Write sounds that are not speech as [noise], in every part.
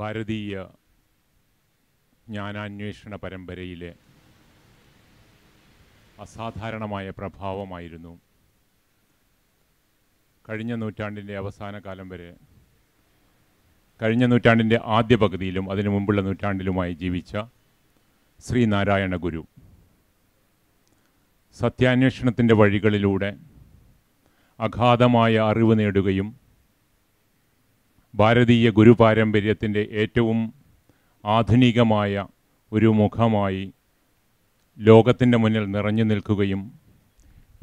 ഭാരതീയ ജ്ഞാനാന്വേഷണ പരമ്പരയിലെ അസാധാരണമായ പ്രഭാവമായിരുന്നു കഴിഞ്ഞ നൂറ്റാണ്ടിൻ്റെ അവസാന കാലം വരെ കഴിഞ്ഞ നൂറ്റാണ്ടിൻ്റെ ആദ്യ പകുതിയിലും അതിനു മുമ്പുള്ള നൂറ്റാണ്ടിലുമായി ജീവിച്ച ശ്രീനാരായണ ഗുരു സത്യാന്വേഷണത്തിൻ്റെ വഴികളിലൂടെ അഗാധമായ അറിവ് നേടുകയും ഭാരതീയ ഗുരുപാരമ്പര്യത്തിൻ്റെ ഏറ്റവും ആധുനികമായ ഒരു മുഖമായി ലോകത്തിൻ്റെ മുന്നിൽ നിറഞ്ഞു നിൽക്കുകയും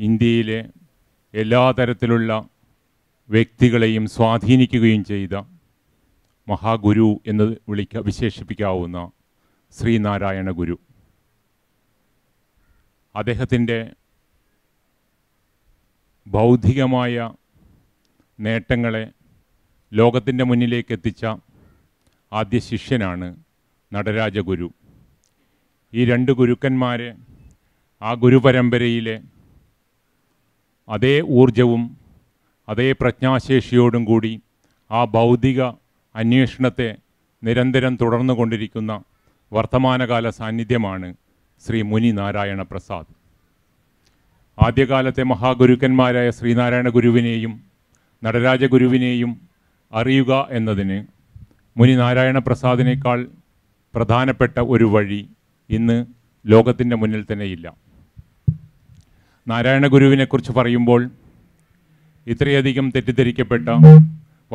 ഇന്ത്യയിലെ എല്ലാ തരത്തിലുള്ള വ്യക്തികളെയും സ്വാധീനിക്കുകയും ചെയ്ത മഹാഗുരു എന്ന് വിളിക്ക വിശേഷിപ്പിക്കാവുന്ന ശ്രീനാരായണ ഗുരു അദ്ദേഹത്തിൻ്റെ ബൗദ്ധികമായ നേട്ടങ്ങളെ ലോകത്തിൻ്റെ മുന്നിലേക്ക് എത്തിച്ച ആദ്യ ശിഷ്യനാണ് നടരാജഗുരു ഈ രണ്ട് ഗുരുക്കന്മാരെ ആ ഗുരുപരമ്പരയിലെ അതേ ഊർജവും അതേ പ്രജ്ഞാശേഷിയോടും കൂടി ആ ഭൗതിക അന്വേഷണത്തെ നിരന്തരം തുടർന്നു കൊണ്ടിരിക്കുന്ന വർത്തമാനകാല സാന്നിധ്യമാണ് ശ്രീ മുനി നാരായണ പ്രസാദ് ആദ്യകാലത്തെ മഹാഗുരുക്കന്മാരായ ശ്രീനാരായണ ഗുരുവിനെയും നടരാജഗുരുവിനെയും അറിയുക എന്നതിന് മുനി നാരായണ പ്രസാദിനേക്കാൾ പ്രധാനപ്പെട്ട ഒരു വഴി ഇന്ന് ലോകത്തിൻ്റെ മുന്നിൽ തന്നെയില്ല നാരായണ ഗുരുവിനെക്കുറിച്ച് പറയുമ്പോൾ ഇത്രയധികം തെറ്റിദ്ധരിക്കപ്പെട്ട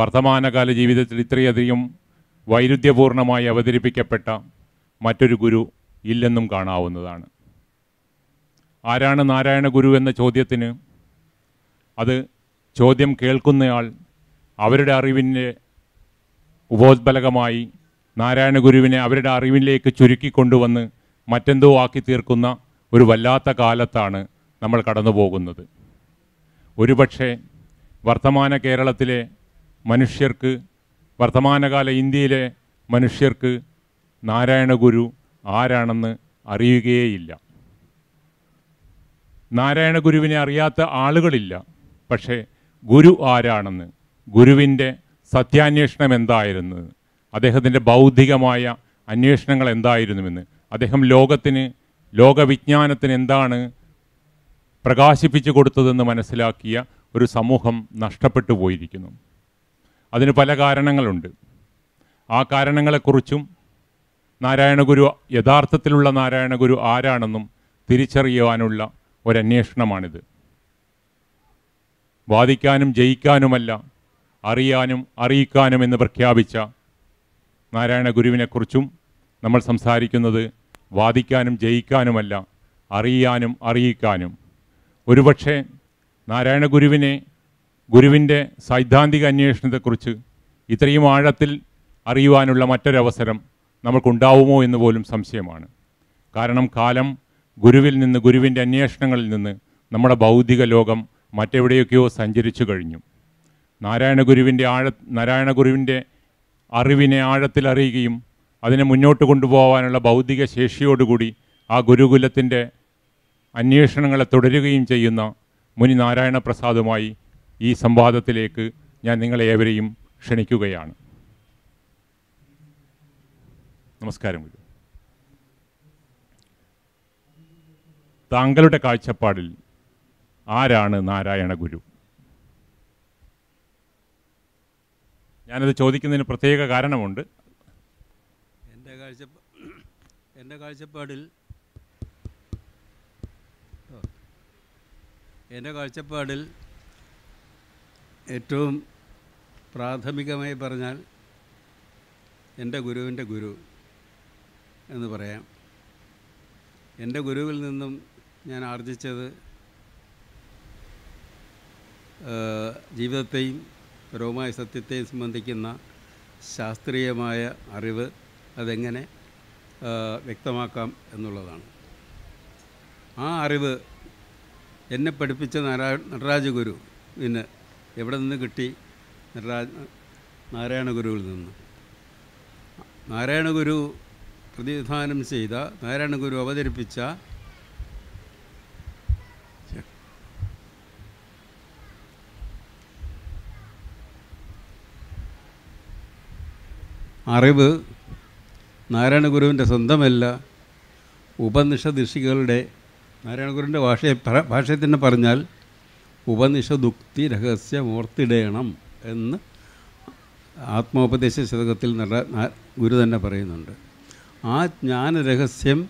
വർത്തമാനകാല ജീവിതത്തിൽ ഇത്രയധികം വൈരുദ്ധ്യപൂർണമായി അവതരിപ്പിക്കപ്പെട്ട മറ്റൊരു ഗുരു ഇല്ലെന്നും കാണാവുന്നതാണ് ആരാണ് നാരായണ ഗുരു എന്ന ചോദ്യത്തിന് അത് ചോദ്യം കേൾക്കുന്നയാൾ അവരുടെ അറിവിന് ഉപോത്ബലകമായി നാരായണഗുരുവിനെ അവരുടെ അറിവിലേക്ക് ചുരുക്കിക്കൊണ്ടുവന്ന് മറ്റെന്തോ ആക്കി തീർക്കുന്ന ഒരു വല്ലാത്ത കാലത്താണ് നമ്മൾ കടന്നു പോകുന്നത് ഒരുപക്ഷെ വർത്തമാന കേരളത്തിലെ മനുഷ്യർക്ക് വർത്തമാനകാല ഇന്ത്യയിലെ മനുഷ്യർക്ക് നാരായണഗുരു ആരാണെന്ന് അറിയുകയേയില്ല നാരായണഗുരുവിനെ അറിയാത്ത ആളുകളില്ല പക്ഷേ ഗുരു ആരാണെന്ന് ഗുരുവിൻ്റെ സത്യാന്വേഷണം എന്തായിരുന്നു അദ്ദേഹത്തിൻ്റെ ബൗദ്ധികമായ അന്വേഷണങ്ങൾ എന്തായിരുന്നുവെന്ന് അദ്ദേഹം ലോകത്തിന് ലോകവിജ്ഞാനത്തിന് എന്താണ് പ്രകാശിപ്പിച്ചു കൊടുത്തതെന്ന് മനസ്സിലാക്കിയ ഒരു സമൂഹം നഷ്ടപ്പെട്ടു പോയിരിക്കുന്നു അതിന് പല കാരണങ്ങളുണ്ട് ആ കാരണങ്ങളെക്കുറിച്ചും നാരായണഗുരു യഥാർത്ഥത്തിലുള്ള നാരായണഗുരു ആരാണെന്നും തിരിച്ചറിയുവാനുള്ള ഒരന്വേഷണമാണിത് വാദിക്കാനും ജയിക്കാനുമല്ല അറിയാനും അറിയിക്കാനും എന്ന് പ്രഖ്യാപിച്ച നാരായണ ഗുരുവിനെക്കുറിച്ചും നമ്മൾ സംസാരിക്കുന്നത് വാദിക്കാനും ജയിക്കാനുമല്ല അറിയാനും അറിയിക്കാനും ഒരുപക്ഷെ നാരായണ ഗുരുവിനെ ഗുരുവിൻ്റെ സൈദ്ധാന്തിക അന്വേഷണത്തെക്കുറിച്ച് ഇത്രയും ആഴത്തിൽ അറിയുവാനുള്ള മറ്റൊരവസരം നമുക്കുണ്ടാവുമോ എന്ന് പോലും സംശയമാണ് കാരണം കാലം ഗുരുവിൽ നിന്ന് ഗുരുവിൻ്റെ അന്വേഷണങ്ങളിൽ നിന്ന് നമ്മുടെ ബൗദ്ധിക ലോകം മറ്റെവിടെയൊക്കെയോ സഞ്ചരിച്ചു കഴിഞ്ഞു നാരായണഗുരുവിൻ്റെ ആഴ നാരായണഗുരുവിൻ്റെ അറിവിനെ ആഴത്തിൽ അറിയുകയും അതിനെ മുന്നോട്ട് കൊണ്ടുപോകാനുള്ള ബൗദ്ധിക ശേഷിയോടുകൂടി ആ ഗുരുകുലത്തിൻ്റെ അന്വേഷണങ്ങളെ തുടരുകയും ചെയ്യുന്ന മുനി നാരായണ പ്രസാദുമായി ഈ സംവാദത്തിലേക്ക് ഞാൻ നിങ്ങളെ ഏവരെയും ക്ഷണിക്കുകയാണ് നമസ്കാരം ഗുരു താങ്കളുടെ കാഴ്ചപ്പാടിൽ ആരാണ് നാരായണ ഗുരു ഞാനത് ചോദിക്കുന്നതിന് പ്രത്യേക കാരണമുണ്ട് എൻ്റെ കാഴ്ച എൻ്റെ കാഴ്ചപ്പാടിൽ എൻ്റെ കാഴ്ചപ്പാടിൽ ഏറ്റവും പ്രാഥമികമായി പറഞ്ഞാൽ എൻ്റെ ഗുരുവിൻ്റെ ഗുരു എന്ന് പറയാം എൻ്റെ ഗുരുവിൽ നിന്നും ഞാൻ ആർജിച്ചത് ജീവിതത്തെയും പരവുമായ സത്യത്തെ സംബന്ധിക്കുന്ന ശാസ്ത്രീയമായ അറിവ് അതെങ്ങനെ വ്യക്തമാക്കാം എന്നുള്ളതാണ് ആ അറിവ് എന്നെ പഠിപ്പിച്ച നാരായ നടരാജഗുരു പിന്നെ എവിടെ നിന്ന് കിട്ടി നടരാജ ഗുരുവിൽ നിന്ന് നാരായണഗുരു പ്രതിനിധാനം ചെയ്ത നാരായണഗുരു അവതരിപ്പിച്ച അറിവ് ഗുരുവിൻ്റെ സ്വന്തമല്ല ഉപനിഷദിഷികളുടെ ഗുരുവിൻ്റെ ഭാഷയെ ഭാഷയെ തന്നെ പറഞ്ഞാൽ ഉപനിഷദുക്തി രഹസ്യമോർത്തിടേണം എന്ന് ആത്മോപദേശ ശതകത്തിൽ ഗുരു തന്നെ പറയുന്നുണ്ട് ആ ജ്ഞാന രഹസ്യം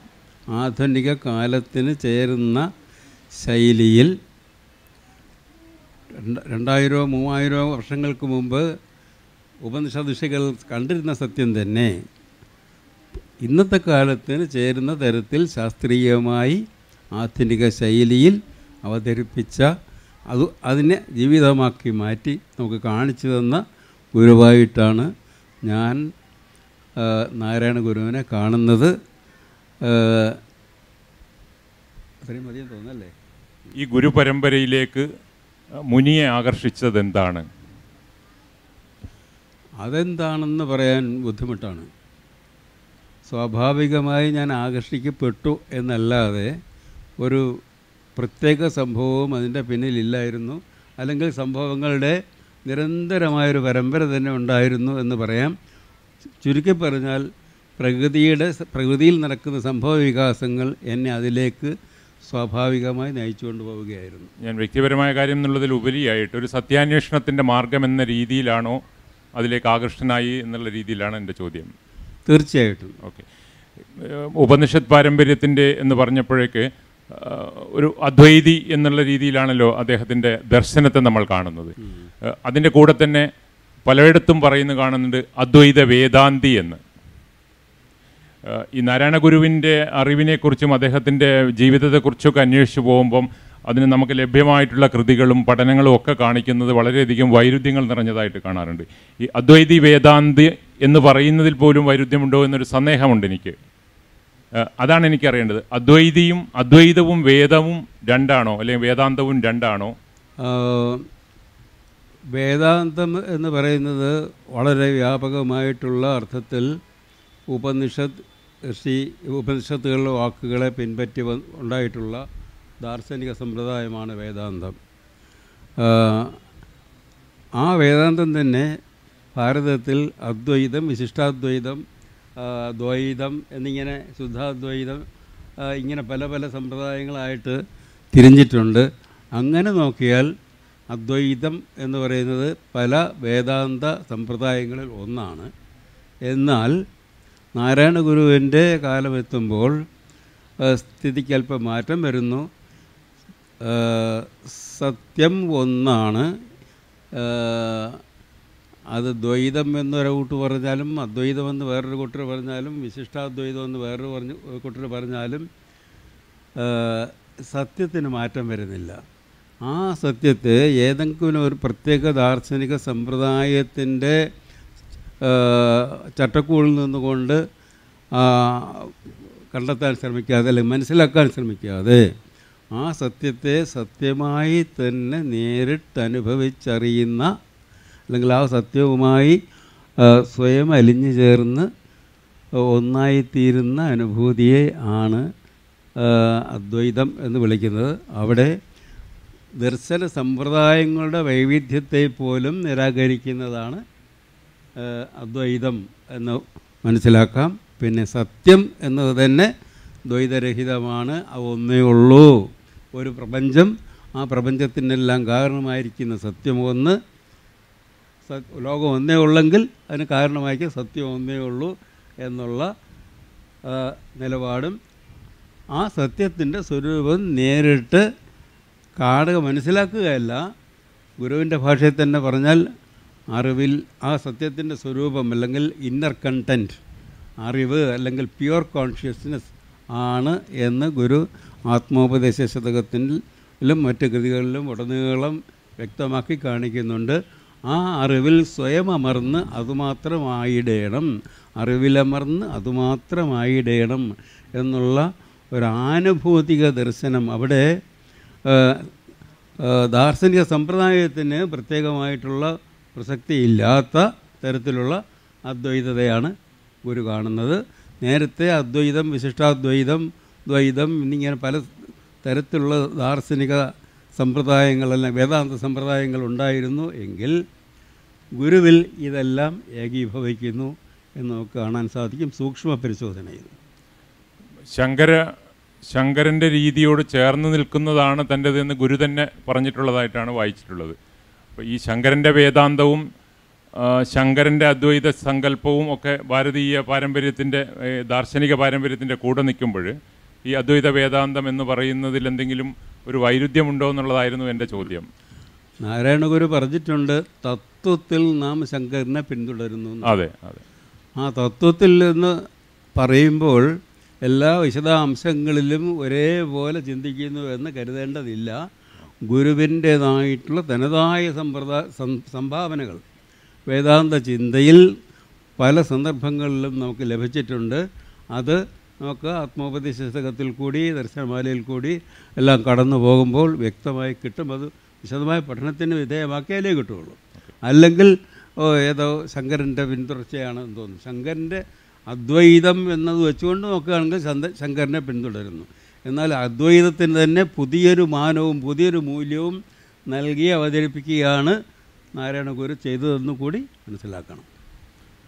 ആധുനിക കാലത്തിന് ചേരുന്ന ശൈലിയിൽ രണ്ടായിരമോ മൂവായിരമോ വർഷങ്ങൾക്ക് മുമ്പ് ഉപനിഷദിഷകൾ കണ്ടിരുന്ന സത്യം തന്നെ ഇന്നത്തെ കാലത്തിന് ചേരുന്ന തരത്തിൽ ശാസ്ത്രീയമായി ആധുനിക ശൈലിയിൽ അവതരിപ്പിച്ച അത് അതിനെ ജീവിതമാക്കി മാറ്റി നമുക്ക് കാണിച്ചു തന്ന ഗുരുവായിട്ടാണ് ഞാൻ നാരായണ ഗുരുവിനെ കാണുന്നത് അത്രയും മതിയെന്ന് തോന്നല്ലേ ഈ ഗുരു പരമ്പരയിലേക്ക് മുനിയെ ആകർഷിച്ചത് എന്താണ് അതെന്താണെന്ന് പറയാൻ ബുദ്ധിമുട്ടാണ് സ്വാഭാവികമായി ഞാൻ ആകർഷിക്കപ്പെട്ടു എന്നല്ലാതെ ഒരു പ്രത്യേക സംഭവവും അതിൻ്റെ പിന്നിലില്ലായിരുന്നു അല്ലെങ്കിൽ സംഭവങ്ങളുടെ നിരന്തരമായൊരു പരമ്പര തന്നെ ഉണ്ടായിരുന്നു എന്ന് പറയാം ചുരുക്കി പറഞ്ഞാൽ പ്രകൃതിയുടെ പ്രകൃതിയിൽ നടക്കുന്ന സംഭവ വികാസങ്ങൾ എന്നെ അതിലേക്ക് സ്വാഭാവികമായി നയിച്ചുകൊണ്ട് പോവുകയായിരുന്നു ഞാൻ വ്യക്തിപരമായ കാര്യം എന്നുള്ളതിൽ ഉപരിയായിട്ട് ഒരു സത്യാന്വേഷണത്തിൻ്റെ മാർഗം എന്ന രീതിയിലാണോ അതിലേക്ക് ആകൃഷ്ടനായി എന്നുള്ള രീതിയിലാണ് എൻ്റെ ചോദ്യം തീർച്ചയായിട്ടും ഓക്കെ ഉപനിഷത്ത് പാരമ്പര്യത്തിൻ്റെ എന്ന് പറഞ്ഞപ്പോഴേക്ക് ഒരു അദ്വൈതി എന്നുള്ള രീതിയിലാണല്ലോ അദ്ദേഹത്തിൻ്റെ ദർശനത്തെ നമ്മൾ കാണുന്നത് അതിൻ്റെ കൂടെ തന്നെ പലയിടത്തും പറയുന്നു കാണുന്നുണ്ട് അദ്വൈത വേദാന്തി എന്ന് ഈ നാരായണ ഗുരുവിൻ്റെ അറിവിനെക്കുറിച്ചും അദ്ദേഹത്തിൻ്റെ ജീവിതത്തെക്കുറിച്ചൊക്കെ അന്വേഷിച്ച് പോകുമ്പം അതിന് നമുക്ക് ലഭ്യമായിട്ടുള്ള കൃതികളും പഠനങ്ങളും ഒക്കെ കാണിക്കുന്നത് വളരെയധികം വൈരുദ്ധ്യങ്ങൾ നിറഞ്ഞതായിട്ട് കാണാറുണ്ട് ഈ അദ്വൈതി വേദാന്തി എന്ന് പറയുന്നതിൽ പോലും വൈരുദ്ധ്യമുണ്ടോ എന്നൊരു സന്ദേഹമുണ്ട് എനിക്ക് അതാണ് എനിക്കറിയേണ്ടത് അദ്വൈതിയും അദ്വൈതവും വേദവും രണ്ടാണോ അല്ലെങ്കിൽ വേദാന്തവും രണ്ടാണോ വേദാന്തം എന്ന് പറയുന്നത് വളരെ വ്യാപകമായിട്ടുള്ള അർത്ഥത്തിൽ ഉപനിഷത്ത് ഋഷി ഉപനിഷത്തുകളിലെ വാക്കുകളെ പിൻപറ്റി ഉണ്ടായിട്ടുള്ള ദാർശനിക സമ്പ്രദായമാണ് വേദാന്തം ആ വേദാന്തം തന്നെ ഭാരതത്തിൽ അദ്വൈതം വിശിഷ്ടാദ്വൈതം ദ്വൈതം എന്നിങ്ങനെ ശുദ്ധാദ്വൈതം ഇങ്ങനെ പല പല സമ്പ്രദായങ്ങളായിട്ട് തിരിഞ്ഞിട്ടുണ്ട് അങ്ങനെ നോക്കിയാൽ അദ്വൈതം എന്ന് പറയുന്നത് പല വേദാന്ത സമ്പ്രദായങ്ങളിൽ ഒന്നാണ് എന്നാൽ നാരായണ ഗുരുവിൻ്റെ കാലമെത്തുമ്പോൾ സ്ഥിതിക്ക് അല്പം മാറ്റം വരുന്നു സത്യം ഒന്നാണ് അത് ദ്വൈതം എന്നൊരു കൂട്ട് പറഞ്ഞാലും അദ്വൈതമെന്ന് വേറൊരു കൂട്ടർ പറഞ്ഞാലും വിശിഷ്ടാദ്വൈതം എന്ന് വേറൊരു പറഞ്ഞ് കൂട്ടർ പറഞ്ഞാലും സത്യത്തിന് മാറ്റം വരുന്നില്ല ആ സത്യത്തെ ഏതെങ്കിലും ഒരു പ്രത്യേക ദാർശനിക സമ്പ്രദായത്തിൻ്റെ ചട്ടക്കൂടിൽ നിന്നുകൊണ്ട് കണ്ടെത്താൻ ശ്രമിക്കാതെ അല്ലെങ്കിൽ മനസ്സിലാക്കാൻ ശ്രമിക്കാതെ ആ സത്യത്തെ സത്യമായി തന്നെ നേരിട്ട് അനുഭവിച്ചറിയുന്ന അല്ലെങ്കിൽ ആ സത്യവുമായി സ്വയം അലിഞ്ഞു ചേർന്ന് ഒന്നായിത്തീരുന്ന അനുഭൂതിയെ ആണ് അദ്വൈതം എന്ന് വിളിക്കുന്നത് അവിടെ ദർശന സമ്പ്രദായങ്ങളുടെ വൈവിധ്യത്തെ പോലും നിരാകരിക്കുന്നതാണ് അദ്വൈതം എന്ന് മനസ്സിലാക്കാം പിന്നെ സത്യം എന്നത് തന്നെ ദ്വൈതരഹിതമാണ് ആ ഒന്നേ ഉള്ളൂ ഒരു പ്രപഞ്ചം ആ പ്രപഞ്ചത്തിനെല്ലാം കാരണമായിരിക്കുന്ന സത്യമൊന്ന് ലോകം ഒന്നേ ഉള്ളെങ്കിൽ അതിന് കാരണമായിരിക്കും സത്യം ഒന്നേ ഉള്ളൂ എന്നുള്ള നിലപാടും ആ സത്യത്തിൻ്റെ സ്വരൂപം നേരിട്ട് കാടുക മനസ്സിലാക്കുകയല്ല ഗുരുവിൻ്റെ ഭാഷയിൽ തന്നെ പറഞ്ഞാൽ അറിവിൽ ആ സത്യത്തിൻ്റെ സ്വരൂപം അല്ലെങ്കിൽ ഇന്നർ കണ്ടൻറ്റ് അറിവ് അല്ലെങ്കിൽ പ്യുവർ കോൺഷ്യസ്നെസ് ആണ് എന്ന് ഗുരു ആത്മോപദേശ ശതകത്തിലും മറ്റ് കൃതികളിലും ഉടനീളം വ്യക്തമാക്കി കാണിക്കുന്നുണ്ട് ആ അറിവിൽ സ്വയം അമർന്ന് അതുമാത്രമായിടേണം അറിവിലമർന്ന് അതുമാത്രമായിടേണം എന്നുള്ള ഒരാനുഭൂതിക ദർശനം അവിടെ ദാർശനിക സമ്പ്രദായത്തിന് പ്രത്യേകമായിട്ടുള്ള പ്രസക്തിയില്ലാത്ത തരത്തിലുള്ള അദ്വൈതതയാണ് ഗുരു കാണുന്നത് നേരത്തെ അദ്വൈതം വിശിഷ്ടാദ്വൈതം ദ്വൈതം എന്നിങ്ങനെ പല തരത്തിലുള്ള ദാർശനിക സമ്പ്രദായങ്ങളെല്ലാം വേദാന്ത സമ്പ്രദായങ്ങൾ ഉണ്ടായിരുന്നു എങ്കിൽ ഗുരുവിൽ ഇതെല്ലാം ഏകീഭവിക്കുന്നു എന്ന് നമുക്ക് കാണാൻ സാധിക്കും സൂക്ഷ്മ ഇത് ശങ്കര ശങ്കരൻ്റെ രീതിയോട് ചേർന്ന് നിൽക്കുന്നതാണ് തൻ്റെതെന്ന് ഗുരു തന്നെ പറഞ്ഞിട്ടുള്ളതായിട്ടാണ് വായിച്ചിട്ടുള്ളത് അപ്പോൾ ഈ ശങ്കരൻ്റെ വേദാന്തവും ശങ്കരൻ്റെ അദ്വൈത സങ്കല്പവും ഒക്കെ ഭാരതീയ പാരമ്പര്യത്തിൻ്റെ ദാർശനിക പാരമ്പര്യത്തിൻ്റെ കൂടെ നിൽക്കുമ്പോൾ ഈ അദ്വൈത വേദാന്തം എന്ന് പറയുന്നതിൽ എന്തെങ്കിലും ഒരു വൈരുദ്ധ്യമുണ്ടോ എന്നുള്ളതായിരുന്നു എൻ്റെ ചോദ്യം ഗുരു പറഞ്ഞിട്ടുണ്ട് തത്വത്തിൽ നാം ശങ്കരനെ പിന്തുടരുന്നു അതെ അതെ ആ തത്വത്തിൽ നിന്ന് പറയുമ്പോൾ എല്ലാ വിശദാംശങ്ങളിലും ഒരേപോലെ ചിന്തിക്കുന്നു എന്ന് കരുതേണ്ടതില്ല ഗുരുവിൻ്റേതായിട്ടുള്ള തനതായ സമ്പ്രദായ സംഭാവനകൾ വേദാന്ത ചിന്തയിൽ പല സന്ദർഭങ്ങളിലും നമുക്ക് ലഭിച്ചിട്ടുണ്ട് അത് നമുക്ക് ആത്മോപദേശ കൂടി ദർശനമാലയിൽ കൂടി എല്ലാം കടന്നു പോകുമ്പോൾ വ്യക്തമായി കിട്ടും അത് വിശദമായ പഠനത്തിന് വിധേയമാക്കിയാലേ കിട്ടുകയുള്ളൂ അല്ലെങ്കിൽ ഏതോ ശങ്കരൻ്റെ എന്ന് തോന്നുന്നു ശങ്കരൻ്റെ അദ്വൈതം എന്നത് വെച്ചുകൊണ്ട് നോക്കുകയാണെങ്കിൽ ശങ്കരനെ പിന്തുടരുന്നു എന്നാൽ അദ്വൈതത്തിന് തന്നെ പുതിയൊരു മാനവും പുതിയൊരു മൂല്യവും നൽകി അവതരിപ്പിക്കുകയാണ് നാരായണ ഗുരു ചെയ്തതെന്ന് കൂടി മനസ്സിലാക്കണം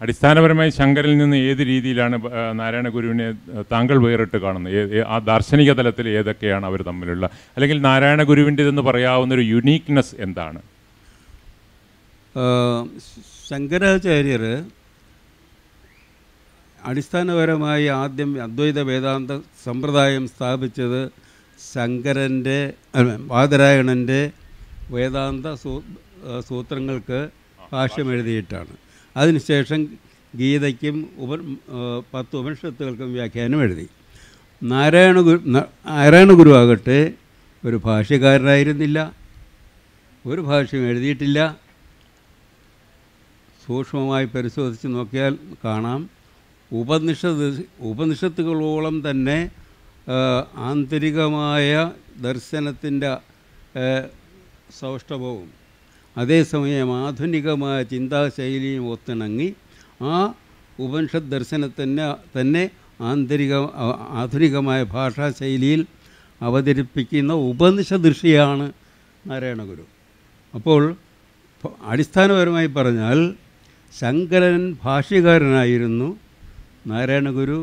അടിസ്ഥാനപരമായി ശങ്കരിൽ നിന്ന് ഏത് രീതിയിലാണ് നാരായണ ഗുരുവിനെ താങ്കൾ വേറിട്ട് കാണുന്നത് ആ ദാർശനിക തലത്തിൽ ഏതൊക്കെയാണ് അവർ തമ്മിലുള്ള അല്ലെങ്കിൽ നാരായണ ഗുരുവിൻ്റെതെന്ന് ഒരു യുണീക്ക്നെസ് എന്താണ് ശങ്കരാചാര്യർ അടിസ്ഥാനപരമായി ആദ്യം അദ്വൈത വേദാന്ത സമ്പ്രദായം സ്ഥാപിച്ചത് ശങ്കരൻ്റെ വാതരായണൻ്റെ വേദാന്ത സൂ സൂത്രങ്ങൾക്ക് ഭാഷ്യമെഴുതിയിട്ടാണ് അതിനുശേഷം ഗീതയ്ക്കും ഉപ പത്ത് ഉപനിഷത്തുകൾക്കും വ്യാഖ്യാനം എഴുതി നാരായണ ഗുരു നാരായണ ആകട്ടെ ഒരു ഭാഷ്യക്കാരനായിരുന്നില്ല ഒരു ഭാഷയും എഴുതിയിട്ടില്ല സൂക്ഷ്മമായി പരിശോധിച്ച് നോക്കിയാൽ കാണാം ഉപനിഷത്ത് ഉപനിഷത്തുകളോളം തന്നെ ആന്തരികമായ ദർശനത്തിൻ്റെ സൗഷ്ഠവവും അതേസമയം ആധുനികമായ ചിന്താശൈലിയും ഒത്തിണങ്ങി ആ ഉപനിഷത് ദർശനത്തിന് തന്നെ ആന്തരിക ആധുനികമായ ഭാഷാശൈലിയിൽ അവതരിപ്പിക്കുന്ന നാരായണ നാരായണഗുരു അപ്പോൾ അടിസ്ഥാനപരമായി പറഞ്ഞാൽ ശങ്കരൻ ഭാഷ്യകാരനായിരുന്നു നാരായണഗുരു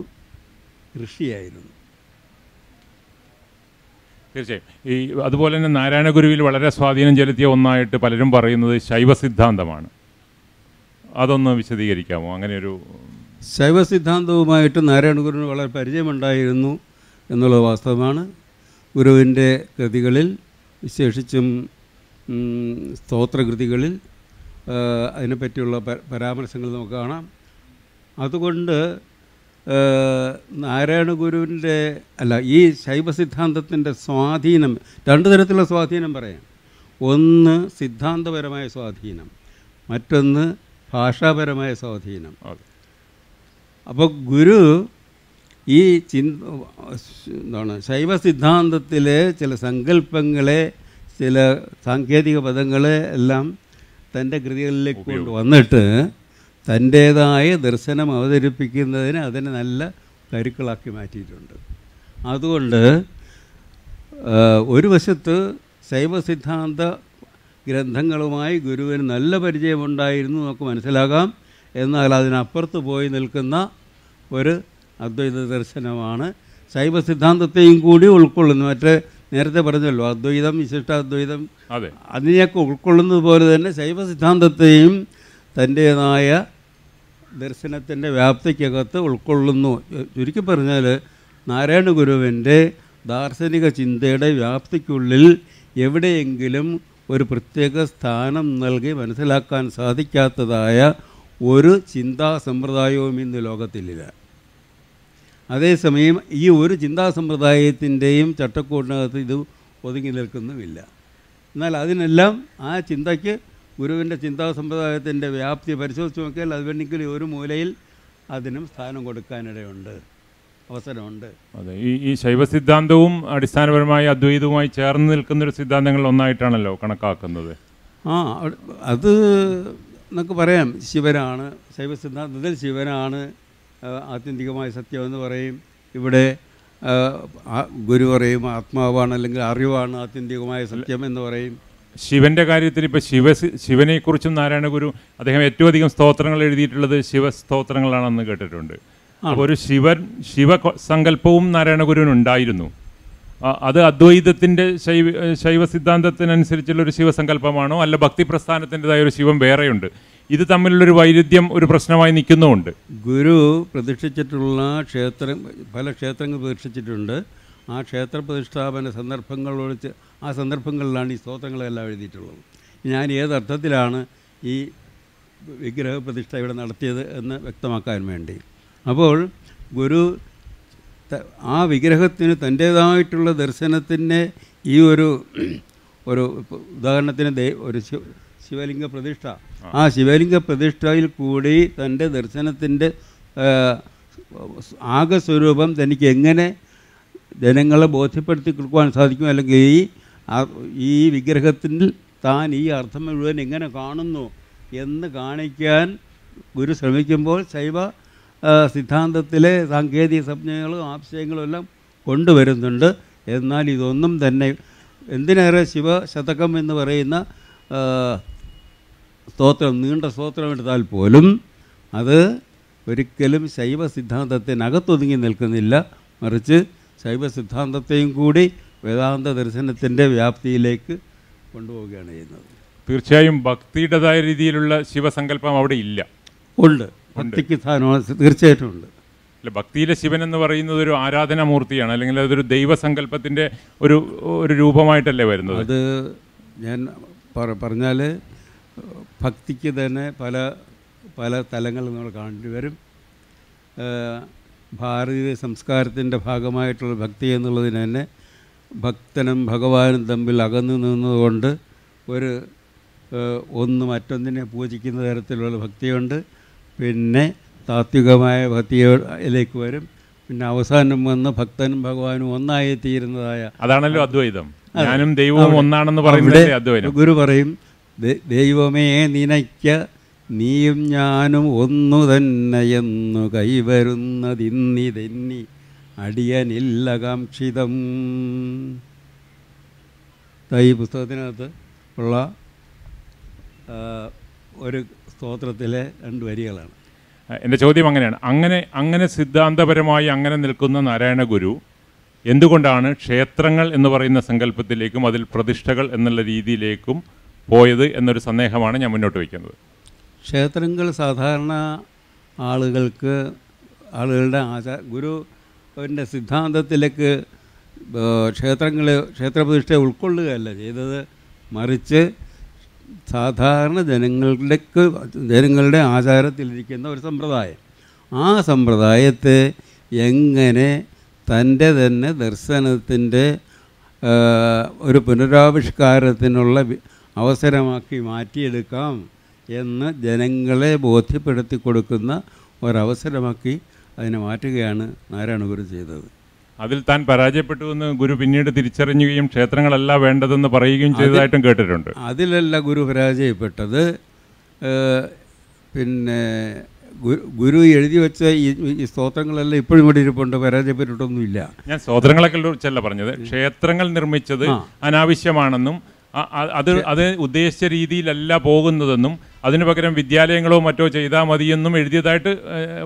ഋഷിയായിരുന്നു തീർച്ചയായും ഈ അതുപോലെ തന്നെ നാരായണഗുരുവിൽ വളരെ സ്വാധീനം ചെലുത്തിയ ഒന്നായിട്ട് പലരും പറയുന്നത് ശൈവ സിദ്ധാന്തമാണ് അതൊന്ന് വിശദീകരിക്കാമോ അങ്ങനെയൊരു ശൈവ സിദ്ധാന്തവുമായിട്ട് നാരായണഗുരുവിന് വളരെ പരിചയമുണ്ടായിരുന്നു എന്നുള്ളത് വാസ്തവമാണ് ഗുരുവിൻ്റെ കൃതികളിൽ വിശേഷിച്ചും സ്തോത്രകൃതികളിൽ അതിനെപ്പറ്റിയുള്ള പരാമർശങ്ങൾ നമുക്ക് കാണാം അതുകൊണ്ട് നാരായണ ഗുരുവിൻ്റെ അല്ല ഈ ശൈവ സിദ്ധാന്തത്തിൻ്റെ സ്വാധീനം രണ്ട് തരത്തിലുള്ള സ്വാധീനം പറയാം ഒന്ന് സിദ്ധാന്തപരമായ സ്വാധീനം മറ്റൊന്ന് ഭാഷാപരമായ സ്വാധീനം അപ്പോൾ ഗുരു ഈ ചിന്ത എന്താണ് ശൈവ സിദ്ധാന്തത്തിലെ ചില സങ്കല്പങ്ങളെ ചില സാങ്കേതിക പദങ്ങളെ എല്ലാം തൻ്റെ കൃതികളിലേക്ക് കൊണ്ടുവന്നിട്ട് വന്നിട്ട് തൻ്റേതായ ദർശനം അവതരിപ്പിക്കുന്നതിന് അതിനെ നല്ല കരുക്കളാക്കി മാറ്റിയിട്ടുണ്ട് അതുകൊണ്ട് ഒരു വശത്ത് ശൈവസിദ്ധാന്ത ഗ്രന്ഥങ്ങളുമായി ഗുരുവിന് നല്ല പരിചയമുണ്ടായിരുന്നു നമുക്ക് മനസ്സിലാകാം എന്നാൽ അതിനപ്പുറത്ത് പോയി നിൽക്കുന്ന ഒരു അദ്വൈത ദർശനമാണ് ശൈവ സിദ്ധാന്തത്തെയും കൂടി ഉൾക്കൊള്ളുന്നു മറ്റേ നേരത്തെ പറഞ്ഞല്ലോ അദ്വൈതം വിശിഷ്ടാദ്വൈതം അതിനെയൊക്കെ ഉൾക്കൊള്ളുന്നത് പോലെ തന്നെ ശൈവ സിദ്ധാന്തത്തെയും തൻ്റേതായ ദർശനത്തിൻ്റെ വ്യാപ്തിക്കകത്ത് ഉൾക്കൊള്ളുന്നു ചുരുക്കി പറഞ്ഞാൽ നാരായണ ഗുരുവിൻ്റെ ദാർശനിക ചിന്തയുടെ വ്യാപ്തിക്കുള്ളിൽ എവിടെയെങ്കിലും ഒരു പ്രത്യേക സ്ഥാനം നൽകി മനസ്സിലാക്കാൻ സാധിക്കാത്തതായ ഒരു ചിന്താ സമ്പ്രദായവും ഇന്ന് ലോകത്തിലില്ല അതേസമയം ഈ ഒരു ചിന്താ സമ്പ്രദായത്തിൻ്റെയും ചട്ടക്കൂടിനകത്ത് ഇത് ഒതുങ്ങി നിൽക്കുന്നുമില്ല എന്നാൽ അതിനെല്ലാം ആ ചിന്തയ്ക്ക് ഗുരുവിൻ്റെ ചിന്താ സമ്പ്രദായത്തിൻ്റെ വ്യാപ്തി പരിശോധിച്ച് നോക്കിയാൽ അതിനെങ്കിലും ഒരു മൂലയിൽ അതിനും സ്ഥാനം കൊടുക്കാനിടയുണ്ട് അവസരമുണ്ട് അതെ ഈ ഈ ശൈവ സിദ്ധാന്തവും അടിസ്ഥാനപരമായി അദ്വൈതവുമായി ചേർന്ന് നിൽക്കുന്ന ഒരു സിദ്ധാന്തങ്ങളിൽ ഒന്നായിട്ടാണല്ലോ കണക്കാക്കുന്നത് ആ അത് നമുക്ക് പറയാം ശിവനാണ് ശൈവ സിദ്ധാന്തത്തിൽ ശിവനാണ് ആത്യന്തികമായ സത്യമെന്ന് പറയും ഇവിടെ ഗുരു പറയും ആത്മാവാണ് അല്ലെങ്കിൽ അറിവാണ് ആത്യന്തികമായ സത്യം എന്ന് പറയും ശിവന്റെ കാര്യത്തിൽ ഇപ്പൊ ശിവ ശിവനെക്കുറിച്ചും നാരായണഗുരു അദ്ദേഹം ഏറ്റവും അധികം സ്തോത്രങ്ങൾ എഴുതിയിട്ടുള്ളത് ശിവസ്തോത്രങ്ങളാണെന്ന് കേട്ടിട്ടുണ്ട് അപ്പോൾ ഒരു ശിവൻ ശിവ സങ്കല്പവും ഉണ്ടായിരുന്നു അത് അദ്വൈതത്തിന്റെ ശൈവ ശൈവ സിദ്ധാന്തത്തിനനുസരിച്ചുള്ള ഒരു ശിവസങ്കല്പമാണോ അല്ല ഭക്തി പ്രസ്ഥാനത്തിൻ്റെതായ ഒരു ശിവം വേറെയുണ്ട് ഇത് തമ്മിലുള്ളൊരു വൈരുദ്ധ്യം ഒരു പ്രശ്നമായി നിൽക്കുന്നുമുണ്ട് ഗുരു പ്രതീക്ഷിച്ചിട്ടുള്ള ക്ഷേത്രം പല ക്ഷേത്രങ്ങൾ പ്രതീക്ഷിച്ചിട്ടുണ്ട് ആ ക്ഷേത്ര പ്രതിഷ്ഠാപന ഒഴിച്ച് ആ സന്ദർഭങ്ങളിലാണ് ഈ സ്തോത്രങ്ങളെല്ലാം എഴുതിയിട്ടുള്ളത് ഞാൻ ഏതർത്ഥത്തിലാണ് ഈ വിഗ്രഹ പ്രതിഷ്ഠ ഇവിടെ നടത്തിയത് എന്ന് വ്യക്തമാക്കാൻ വേണ്ടി അപ്പോൾ ഗുരു ആ വിഗ്രഹത്തിന് തൻ്റേതായിട്ടുള്ള ദർശനത്തിൻ്റെ ഈ ഒരു [clears throat] ഒരു ഉദാഹരണത്തിന് ഒരു ശിവലിംഗ പ്രതിഷ്ഠ ആ ശിവലിംഗ പ്രതിഷ്ഠയിൽ കൂടി തൻ്റെ ദർശനത്തിൻ്റെ സ്വരൂപം തനിക്ക് എങ്ങനെ ജനങ്ങളെ ബോധ്യപ്പെടുത്തി കൊടുക്കുവാൻ സാധിക്കും അല്ലെങ്കിൽ ഈ ഈ വിഗ്രഹത്തിൽ താൻ ഈ അർത്ഥം മുഴുവൻ എങ്ങനെ കാണുന്നു എന്ന് കാണിക്കാൻ ഗുരു ശ്രമിക്കുമ്പോൾ ശൈവ സിദ്ധാന്തത്തിലെ സാങ്കേതിക സംജ്ഞകളും ആശയങ്ങളും എല്ലാം കൊണ്ടുവരുന്നുണ്ട് എന്നാൽ ഇതൊന്നും തന്നെ എന്തിനേറെ ശിവശതകം എന്ന് പറയുന്ന സ്തോത്രം നീണ്ട സ്തോത്രം എടുത്താൽ പോലും അത് ഒരിക്കലും ശൈവ സിദ്ധാന്തത്തിനകത്തൊതുങ്ങി നിൽക്കുന്നില്ല മറിച്ച് ശൈവ സിദ്ധാന്തത്തെയും കൂടി വേദാന്ത ദർശനത്തിൻ്റെ വ്യാപ്തിയിലേക്ക് കൊണ്ടുപോവുകയാണ് ചെയ്യുന്നത് തീർച്ചയായും ഭക്തിയുടേതായ രീതിയിലുള്ള ശിവസങ്കല്പം അവിടെ ഇല്ല ഉണ്ട് ഭക്തിക്ക് സ്ഥാനം തീർച്ചയായിട്ടും ഉണ്ട് അല്ല ഭക്തിയിലെ ശിവൻ എന്ന് പറയുന്നത് ഒരു ആരാധനാമൂർത്തിയാണ് അല്ലെങ്കിൽ അതൊരു ദൈവസങ്കല്പത്തിൻ്റെ ഒരു ഒരു രൂപമായിട്ടല്ലേ വരുന്നത് അത് ഞാൻ പറഞ്ഞാൽ ഭക്തിക്ക് തന്നെ പല പല തലങ്ങൾ നമ്മൾ കാണേണ്ടി വരും ഭാരതീയ സംസ്കാരത്തിൻ്റെ ഭാഗമായിട്ടുള്ള ഭക്തി എന്നുള്ളതിന് തന്നെ ഭക്തനും ഭഗവാനും തമ്മിൽ അകന്നു നിന്നതുകൊണ്ട് ഒരു ഒന്ന് മറ്റൊന്നിനെ പൂജിക്കുന്ന തരത്തിലുള്ള ഭക്തിയുണ്ട് പിന്നെ താത്വികമായ ഭക്തിയിലേക്ക് വരും പിന്നെ അവസാനം വന്ന് ഭക്തനും ഭഗവാനും ഒന്നായി തീരുന്നതായ അതാണല്ലോ അദ്വൈതം ഞാനും ദൈവവും ഒന്നാണെന്ന് പറയുന്നത് ഗുരു പറയും ദൈവമേ നിനയ്ക്ക നീയും ഞാനും ഒന്നു തന്നെയെന്നു കൈവരുന്നതിന്നിതെന്നി അടിയനില്ല കാക്ഷിതം ഈ പുസ്തകത്തിനകത്ത് ഉള്ള ഒരു സ്തോത്രത്തിലെ രണ്ട് വരികളാണ് എൻ്റെ ചോദ്യം അങ്ങനെയാണ് അങ്ങനെ അങ്ങനെ സിദ്ധാന്തപരമായി അങ്ങനെ നിൽക്കുന്ന നാരായണ ഗുരു എന്തുകൊണ്ടാണ് ക്ഷേത്രങ്ങൾ എന്ന് പറയുന്ന സങ്കല്പത്തിലേക്കും അതിൽ പ്രതിഷ്ഠകൾ എന്നുള്ള രീതിയിലേക്കും പോയത് എന്നൊരു സന്ദേഹമാണ് ഞാൻ മുന്നോട്ട് വയ്ക്കുന്നത് ക്ഷേത്രങ്ങൾ സാധാരണ ആളുകൾക്ക് ആളുകളുടെ ആചാര അവൻ്റെ സിദ്ധാന്തത്തിലേക്ക് ക്ഷേത്രങ്ങൾ ക്ഷേത്രപ്രതിഷ്ഠയെ ഉൾക്കൊള്ളുകയല്ല ചെയ്തത് മറിച്ച് സാധാരണ ജനങ്ങളുടെ ജനങ്ങളുടെ ആചാരത്തിലിരിക്കുന്ന ഒരു സമ്പ്രദായം ആ സമ്പ്രദായത്തെ എങ്ങനെ തൻ്റെ തന്നെ ദർശനത്തിൻ്റെ ഒരു പുനരാവിഷ്കാരത്തിനുള്ള അവസരമാക്കി മാറ്റിയെടുക്കാം എന്ന് ജനങ്ങളെ ബോധ്യപ്പെടുത്തി കൊടുക്കുന്ന ഒരവസരമാക്കി അതിനെ മാറ്റുകയാണ് നാരായണ ഗുരു ചെയ്തത് അതിൽ താൻ പരാജയപ്പെട്ടു എന്ന് ഗുരു പിന്നീട് തിരിച്ചറിഞ്ഞുകയും ക്ഷേത്രങ്ങളല്ല വേണ്ടതെന്ന് പറയുകയും ചെയ്തതായിട്ടും കേട്ടിട്ടുണ്ട് അതിലല്ല ഗുരു പരാജയപ്പെട്ടത് പിന്നെ ഗുരു എഴുതി വെച്ച ഈ സ്തോത്രങ്ങളെല്ലാം ഇപ്പോഴും ഇവിടെ ഇരിപ്പുണ്ട് പരാജയപ്പെട്ടിട്ടൊന്നുമില്ല ഞാൻ സ്തോത്രങ്ങളൊക്കെ ചല്ല പറഞ്ഞത് ക്ഷേത്രങ്ങൾ നിർമ്മിച്ചത് അനാവശ്യമാണെന്നും അത് അത് ഉദ്ദേശിച്ച രീതിയിലല്ല പോകുന്നതെന്നും അതിനു പകരം വിദ്യാലയങ്ങളോ മറ്റോ ചെയ്താൽ മതിയെന്നും എഴുതിയതായിട്ട്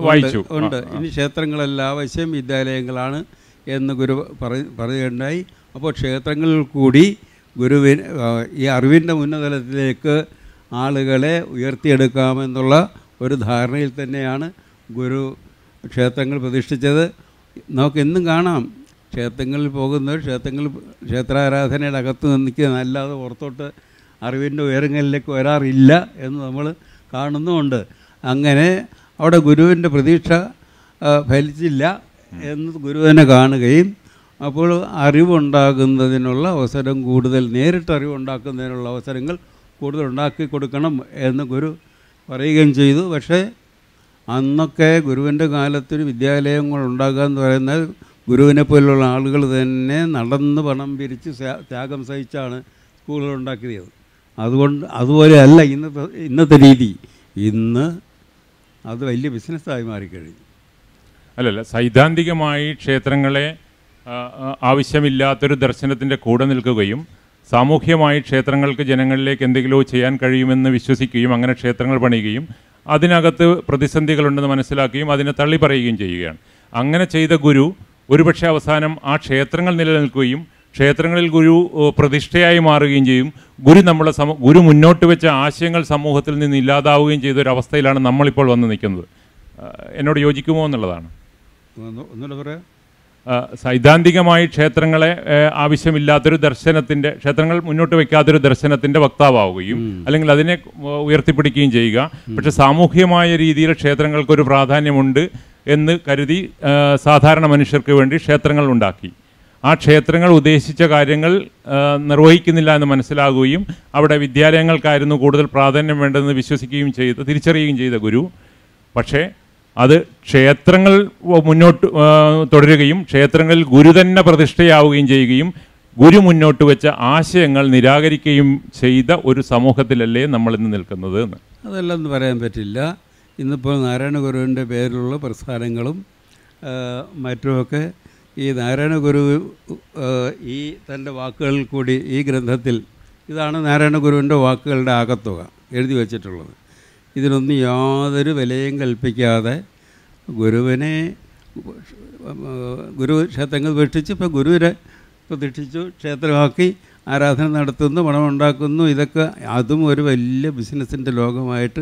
വായിച്ചു ഉണ്ട് ഇനി ക്ഷേത്രങ്ങളെല്ലാം വശ്യം വിദ്യാലയങ്ങളാണ് എന്ന് ഗുരു പറയുകയുണ്ടായി അപ്പോൾ ക്ഷേത്രങ്ങളിൽ കൂടി ഗുരുവിൻ ഈ അറിവിൻ്റെ ഉന്നതലത്തിലേക്ക് ആളുകളെ ഉയർത്തിയെടുക്കാമെന്നുള്ള ഒരു ധാരണയിൽ തന്നെയാണ് ഗുരു ക്ഷേത്രങ്ങൾ പ്രതിഷ്ഠിച്ചത് നമുക്ക് എന്നും കാണാം ക്ഷേത്രങ്ങളിൽ പോകുന്നവർ ക്ഷേത്രങ്ങളിൽ ക്ഷേത്രാരാധനയുടെ അകത്ത് നിൽക്കുന്ന അല്ലാതെ പുറത്തോട്ട് അറിവിൻ്റെ ഉയരങ്ങളിലേക്ക് വരാറില്ല എന്ന് നമ്മൾ കാണുന്നുമുണ്ട് അങ്ങനെ അവിടെ ഗുരുവിൻ്റെ പ്രതീക്ഷ ഫലിച്ചില്ല എന്ന് ഗുരു തന്നെ കാണുകയും അപ്പോൾ അറിവുണ്ടാകുന്നതിനുള്ള അവസരം കൂടുതൽ നേരിട്ട് അറിവുണ്ടാക്കുന്നതിനുള്ള അവസരങ്ങൾ കൂടുതൽ ഉണ്ടാക്കി കൊടുക്കണം എന്ന് ഗുരു പറയുകയും ചെയ്തു പക്ഷേ അന്നൊക്കെ ഗുരുവിൻ്റെ കാലത്തൊരു വിദ്യാലയങ്ങൾ ഉണ്ടാകുക എന്ന് പറയുന്നത് ഗുരുവിനെ പോലുള്ള ആളുകൾ തന്നെ നടന്ന് പണം പിരിച്ച് ത്യാഗം സഹിച്ചാണ് സ്കൂളുകൾ ഉണ്ടാക്കിയത് അതുകൊണ്ട് അതുപോലെ അല്ല ഇന്നത്തെ ഇന്നത്തെ രീതി ഇന്ന് അത് വലിയ ബിസിനസ്സായി മാറിക്കഴിഞ്ഞു അല്ലല്ല സൈദ്ധാന്തികമായി ക്ഷേത്രങ്ങളെ ആവശ്യമില്ലാത്തൊരു ദർശനത്തിൻ്റെ കൂടെ നിൽക്കുകയും സാമൂഹ്യമായി ക്ഷേത്രങ്ങൾക്ക് ജനങ്ങളിലേക്ക് എന്തെങ്കിലും ചെയ്യാൻ കഴിയുമെന്ന് വിശ്വസിക്കുകയും അങ്ങനെ ക്ഷേത്രങ്ങൾ പണിയുകയും അതിനകത്ത് പ്രതിസന്ധികളുണ്ടെന്ന് മനസ്സിലാക്കുകയും അതിനെ തള്ളി പറയുകയും ചെയ്യുകയാണ് അങ്ങനെ ചെയ്ത ഗുരു ഒരുപക്ഷെ അവസാനം ആ ക്ഷേത്രങ്ങൾ നിലനിൽക്കുകയും ക്ഷേത്രങ്ങളിൽ ഗുരു പ്രതിഷ്ഠയായി മാറുകയും ചെയ്യും ഗുരു നമ്മളെ സമ ഗുരു മുന്നോട്ട് വെച്ച ആശയങ്ങൾ സമൂഹത്തിൽ നിന്ന് ഇല്ലാതാവുകയും ചെയ്ത ഒരു അവസ്ഥയിലാണ് നമ്മളിപ്പോൾ വന്ന് നിൽക്കുന്നത് എന്നോട് യോജിക്കുമോ എന്നുള്ളതാണ് സൈദ്ധാന്തികമായി ക്ഷേത്രങ്ങളെ ആവശ്യമില്ലാത്തൊരു ദർശനത്തിൻ്റെ ക്ഷേത്രങ്ങൾ മുന്നോട്ട് വയ്ക്കാത്തൊരു ദർശനത്തിൻ്റെ വക്താവുകയും അല്ലെങ്കിൽ അതിനെ ഉയർത്തിപ്പിടിക്കുകയും ചെയ്യുക പക്ഷേ സാമൂഹ്യമായ രീതിയിൽ ക്ഷേത്രങ്ങൾക്കൊരു പ്രാധാന്യമുണ്ട് എന്ന് കരുതി സാധാരണ മനുഷ്യർക്ക് വേണ്ടി ക്ഷേത്രങ്ങൾ ഉണ്ടാക്കി ആ ക്ഷേത്രങ്ങൾ ഉദ്ദേശിച്ച കാര്യങ്ങൾ നിർവഹിക്കുന്നില്ല എന്ന് മനസ്സിലാകുകയും അവിടെ വിദ്യാലയങ്ങൾക്കായിരുന്നു കൂടുതൽ പ്രാധാന്യം വേണ്ടതെന്ന് വിശ്വസിക്കുകയും ചെയ്ത തിരിച്ചറിയുകയും ചെയ്ത ഗുരു പക്ഷേ അത് ക്ഷേത്രങ്ങൾ മുന്നോട്ട് തുടരുകയും ക്ഷേത്രങ്ങളിൽ ഗുരു തന്നെ പ്രതിഷ്ഠയാവുകയും ചെയ്യുകയും ഗുരു മുന്നോട്ട് വെച്ച ആശയങ്ങൾ നിരാകരിക്കുകയും ചെയ്ത ഒരു സമൂഹത്തിലല്ലേ നമ്മൾ ഇന്ന് നിൽക്കുന്നത് എന്ന് അതെല്ലാം പറയാൻ പറ്റില്ല ഇന്നിപ്പോൾ നാരായണ ഗുരുവിൻ്റെ പേരിലുള്ള പ്രസ്ഥാനങ്ങളും മറ്റുമൊക്കെ ഈ നാരായണ ഗുരു ഈ തൻ്റെ വാക്കുകളിൽ കൂടി ഈ ഗ്രന്ഥത്തിൽ ഇതാണ് നാരായണ ഗുരുവിൻ്റെ വാക്കുകളുടെ ആകത്തുക എഴുതി വച്ചിട്ടുള്ളത് ഇതിനൊന്നും യാതൊരു വിലയും കൽപ്പിക്കാതെ ഗുരുവിനെ ഗുരു ക്ഷേത്രങ്ങൾ ഉപേക്ഷിച്ച് ഇപ്പോൾ ഗുരുവിനെ പ്രതിഷ്ഠിച്ചു ക്ഷേത്രമാക്കി ആരാധന നടത്തുന്നു പണമുണ്ടാക്കുന്നു ഇതൊക്കെ അതും ഒരു വലിയ ബിസിനസ്സിൻ്റെ ലോകമായിട്ട്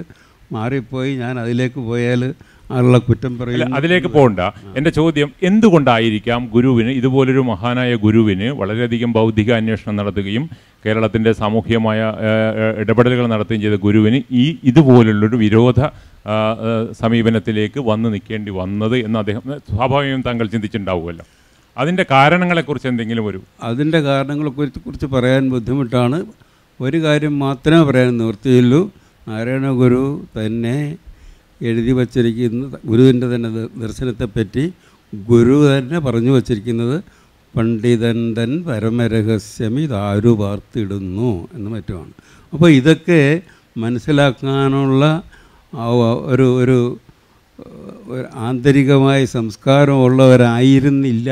മാറിപ്പോയി ഞാൻ അതിലേക്ക് പോയാൽ ആളുള്ള കുറ്റം പറയില്ല അതിലേക്ക് പോകണ്ട എൻ്റെ ചോദ്യം എന്തുകൊണ്ടായിരിക്കാം ഗുരുവിന് ഇതുപോലൊരു മഹാനായ ഗുരുവിന് വളരെയധികം ബൗദ്ധിക അന്വേഷണം നടത്തുകയും കേരളത്തിൻ്റെ സാമൂഹികമായ ഇടപെടലുകൾ നടത്തുകയും ചെയ്ത ഗുരുവിന് ഈ ഇതുപോലുള്ളൊരു വിരോധ സമീപനത്തിലേക്ക് വന്നു നിൽക്കേണ്ടി വന്നത് എന്ന് അദ്ദേഹം സ്വാഭാവികം താങ്കൾ ചിന്തിച്ചിട്ടുണ്ടാവുമല്ലോ അതിൻ്റെ കാരണങ്ങളെക്കുറിച്ച് എന്തെങ്കിലും ഒരു അതിൻ്റെ കാരണങ്ങളെക്കുറിച്ച് കുറിച്ച് പറയാൻ ബുദ്ധിമുട്ടാണ് ഒരു കാര്യം മാത്രമേ പറയാൻ നിവൃത്തിയുള്ളൂ നാരായണ ഗുരു തന്നെ എഴുതി വച്ചിരിക്കുന്ന ഗുരുവിൻ്റെ തന്നെ ദർശനത്തെപ്പറ്റി ഗുരു തന്നെ പറഞ്ഞു വച്ചിരിക്കുന്നത് പണ്ഡിതൻ തൻ പരമരഹസ്യം ഇതാരു പാർത്തിടുന്നു എന്ന് മറ്റുമാണ് അപ്പോൾ ഇതൊക്കെ മനസ്സിലാക്കാനുള്ള ഒരു ഒരു ആന്തരികമായ സംസ്കാരമുള്ളവരായിരുന്നില്ല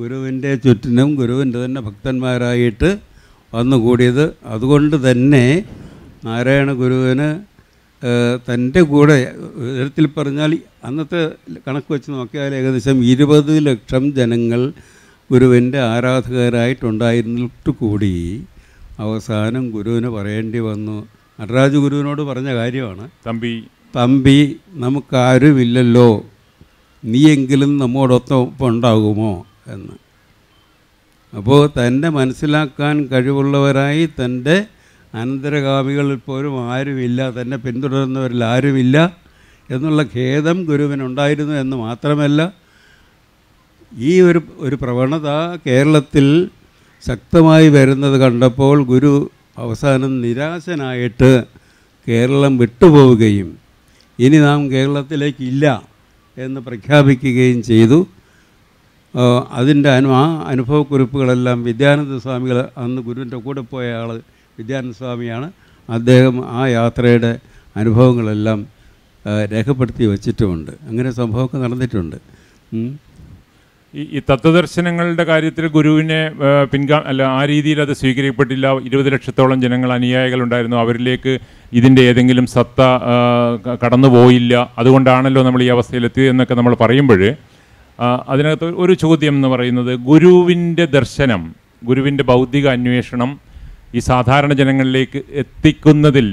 ഗുരുവിൻ്റെ ചുറ്റിനും ഗുരുവിൻ്റെ തന്നെ ഭക്തന്മാരായിട്ട് വന്നുകൂടിയത് അതുകൊണ്ട് തന്നെ നാരായണ ഗുരുവിന് തൻ്റെ കൂടെ വിധത്തിൽ പറഞ്ഞാൽ അന്നത്തെ കണക്ക് വെച്ച് നോക്കിയാൽ ഏകദേശം ഇരുപത് ലക്ഷം ജനങ്ങൾ ഗുരുവിൻ്റെ ആരാധകരായിട്ടുണ്ടായിരുന്നിട്ട് കൂടി അവസാനം ഗുരുവിന് പറയേണ്ടി വന്നു നടരാജ് ഗുരുവിനോട് പറഞ്ഞ കാര്യമാണ് തമ്പി തമ്പി നമുക്കാരുമില്ലല്ലോ നീയെങ്കിലും നമ്മോടൊപ്പം ഉണ്ടാകുമോ എന്ന് അപ്പോൾ തന്നെ മനസ്സിലാക്കാൻ കഴിവുള്ളവരായി തൻ്റെ അനന്തരഗാമികളിൽ പോലും ആരുമില്ല തന്നെ പിന്തുടരുന്നവരിൽ ആരുമില്ല എന്നുള്ള ഖേദം ഗുരുവിനുണ്ടായിരുന്നു എന്ന് മാത്രമല്ല ഈ ഒരു ഒരു പ്രവണത കേരളത്തിൽ ശക്തമായി വരുന്നത് കണ്ടപ്പോൾ ഗുരു അവസാനം നിരാശനായിട്ട് കേരളം വിട്ടുപോവുകയും ഇനി നാം കേരളത്തിലേക്കില്ല എന്ന് പ്രഖ്യാപിക്കുകയും ചെയ്തു അതിൻ്റെ അനു ആ അനുഭവക്കുറിപ്പുകളെല്ലാം വിദ്യാനന്ദ സ്വാമികൾ അന്ന് ഗുരുവിൻ്റെ കൂടെ പോയ ആൾ വിദ്യാനന്ദ സ്വാമിയാണ് അദ്ദേഹം ആ യാത്രയുടെ അനുഭവങ്ങളെല്ലാം രേഖപ്പെടുത്തി വച്ചിട്ടുമുണ്ട് അങ്ങനെ സംഭവമൊക്കെ നടന്നിട്ടുണ്ട് ഈ ഈ തത്വദർശനങ്ങളുടെ കാര്യത്തിൽ ഗുരുവിനെ പിൻഗാ അല്ല ആ രീതിയിൽ അത് സ്വീകരിക്കപ്പെട്ടില്ല ഇരുപത് ലക്ഷത്തോളം ജനങ്ങൾ അനുയായികളുണ്ടായിരുന്നു അവരിലേക്ക് ഇതിൻ്റെ ഏതെങ്കിലും സത്ത കടന്നു പോയില്ല അതുകൊണ്ടാണല്ലോ നമ്മൾ ഈ അവസ്ഥയിലെത്തിയത് എന്നൊക്കെ നമ്മൾ പറയുമ്പോൾ അതിനകത്ത് ഒരു ചോദ്യം എന്ന് പറയുന്നത് ഗുരുവിൻ്റെ ദർശനം ഗുരുവിൻ്റെ ബൗദ്ധിക അന്വേഷണം ഈ സാധാരണ ജനങ്ങളിലേക്ക് എത്തിക്കുന്നതിൽ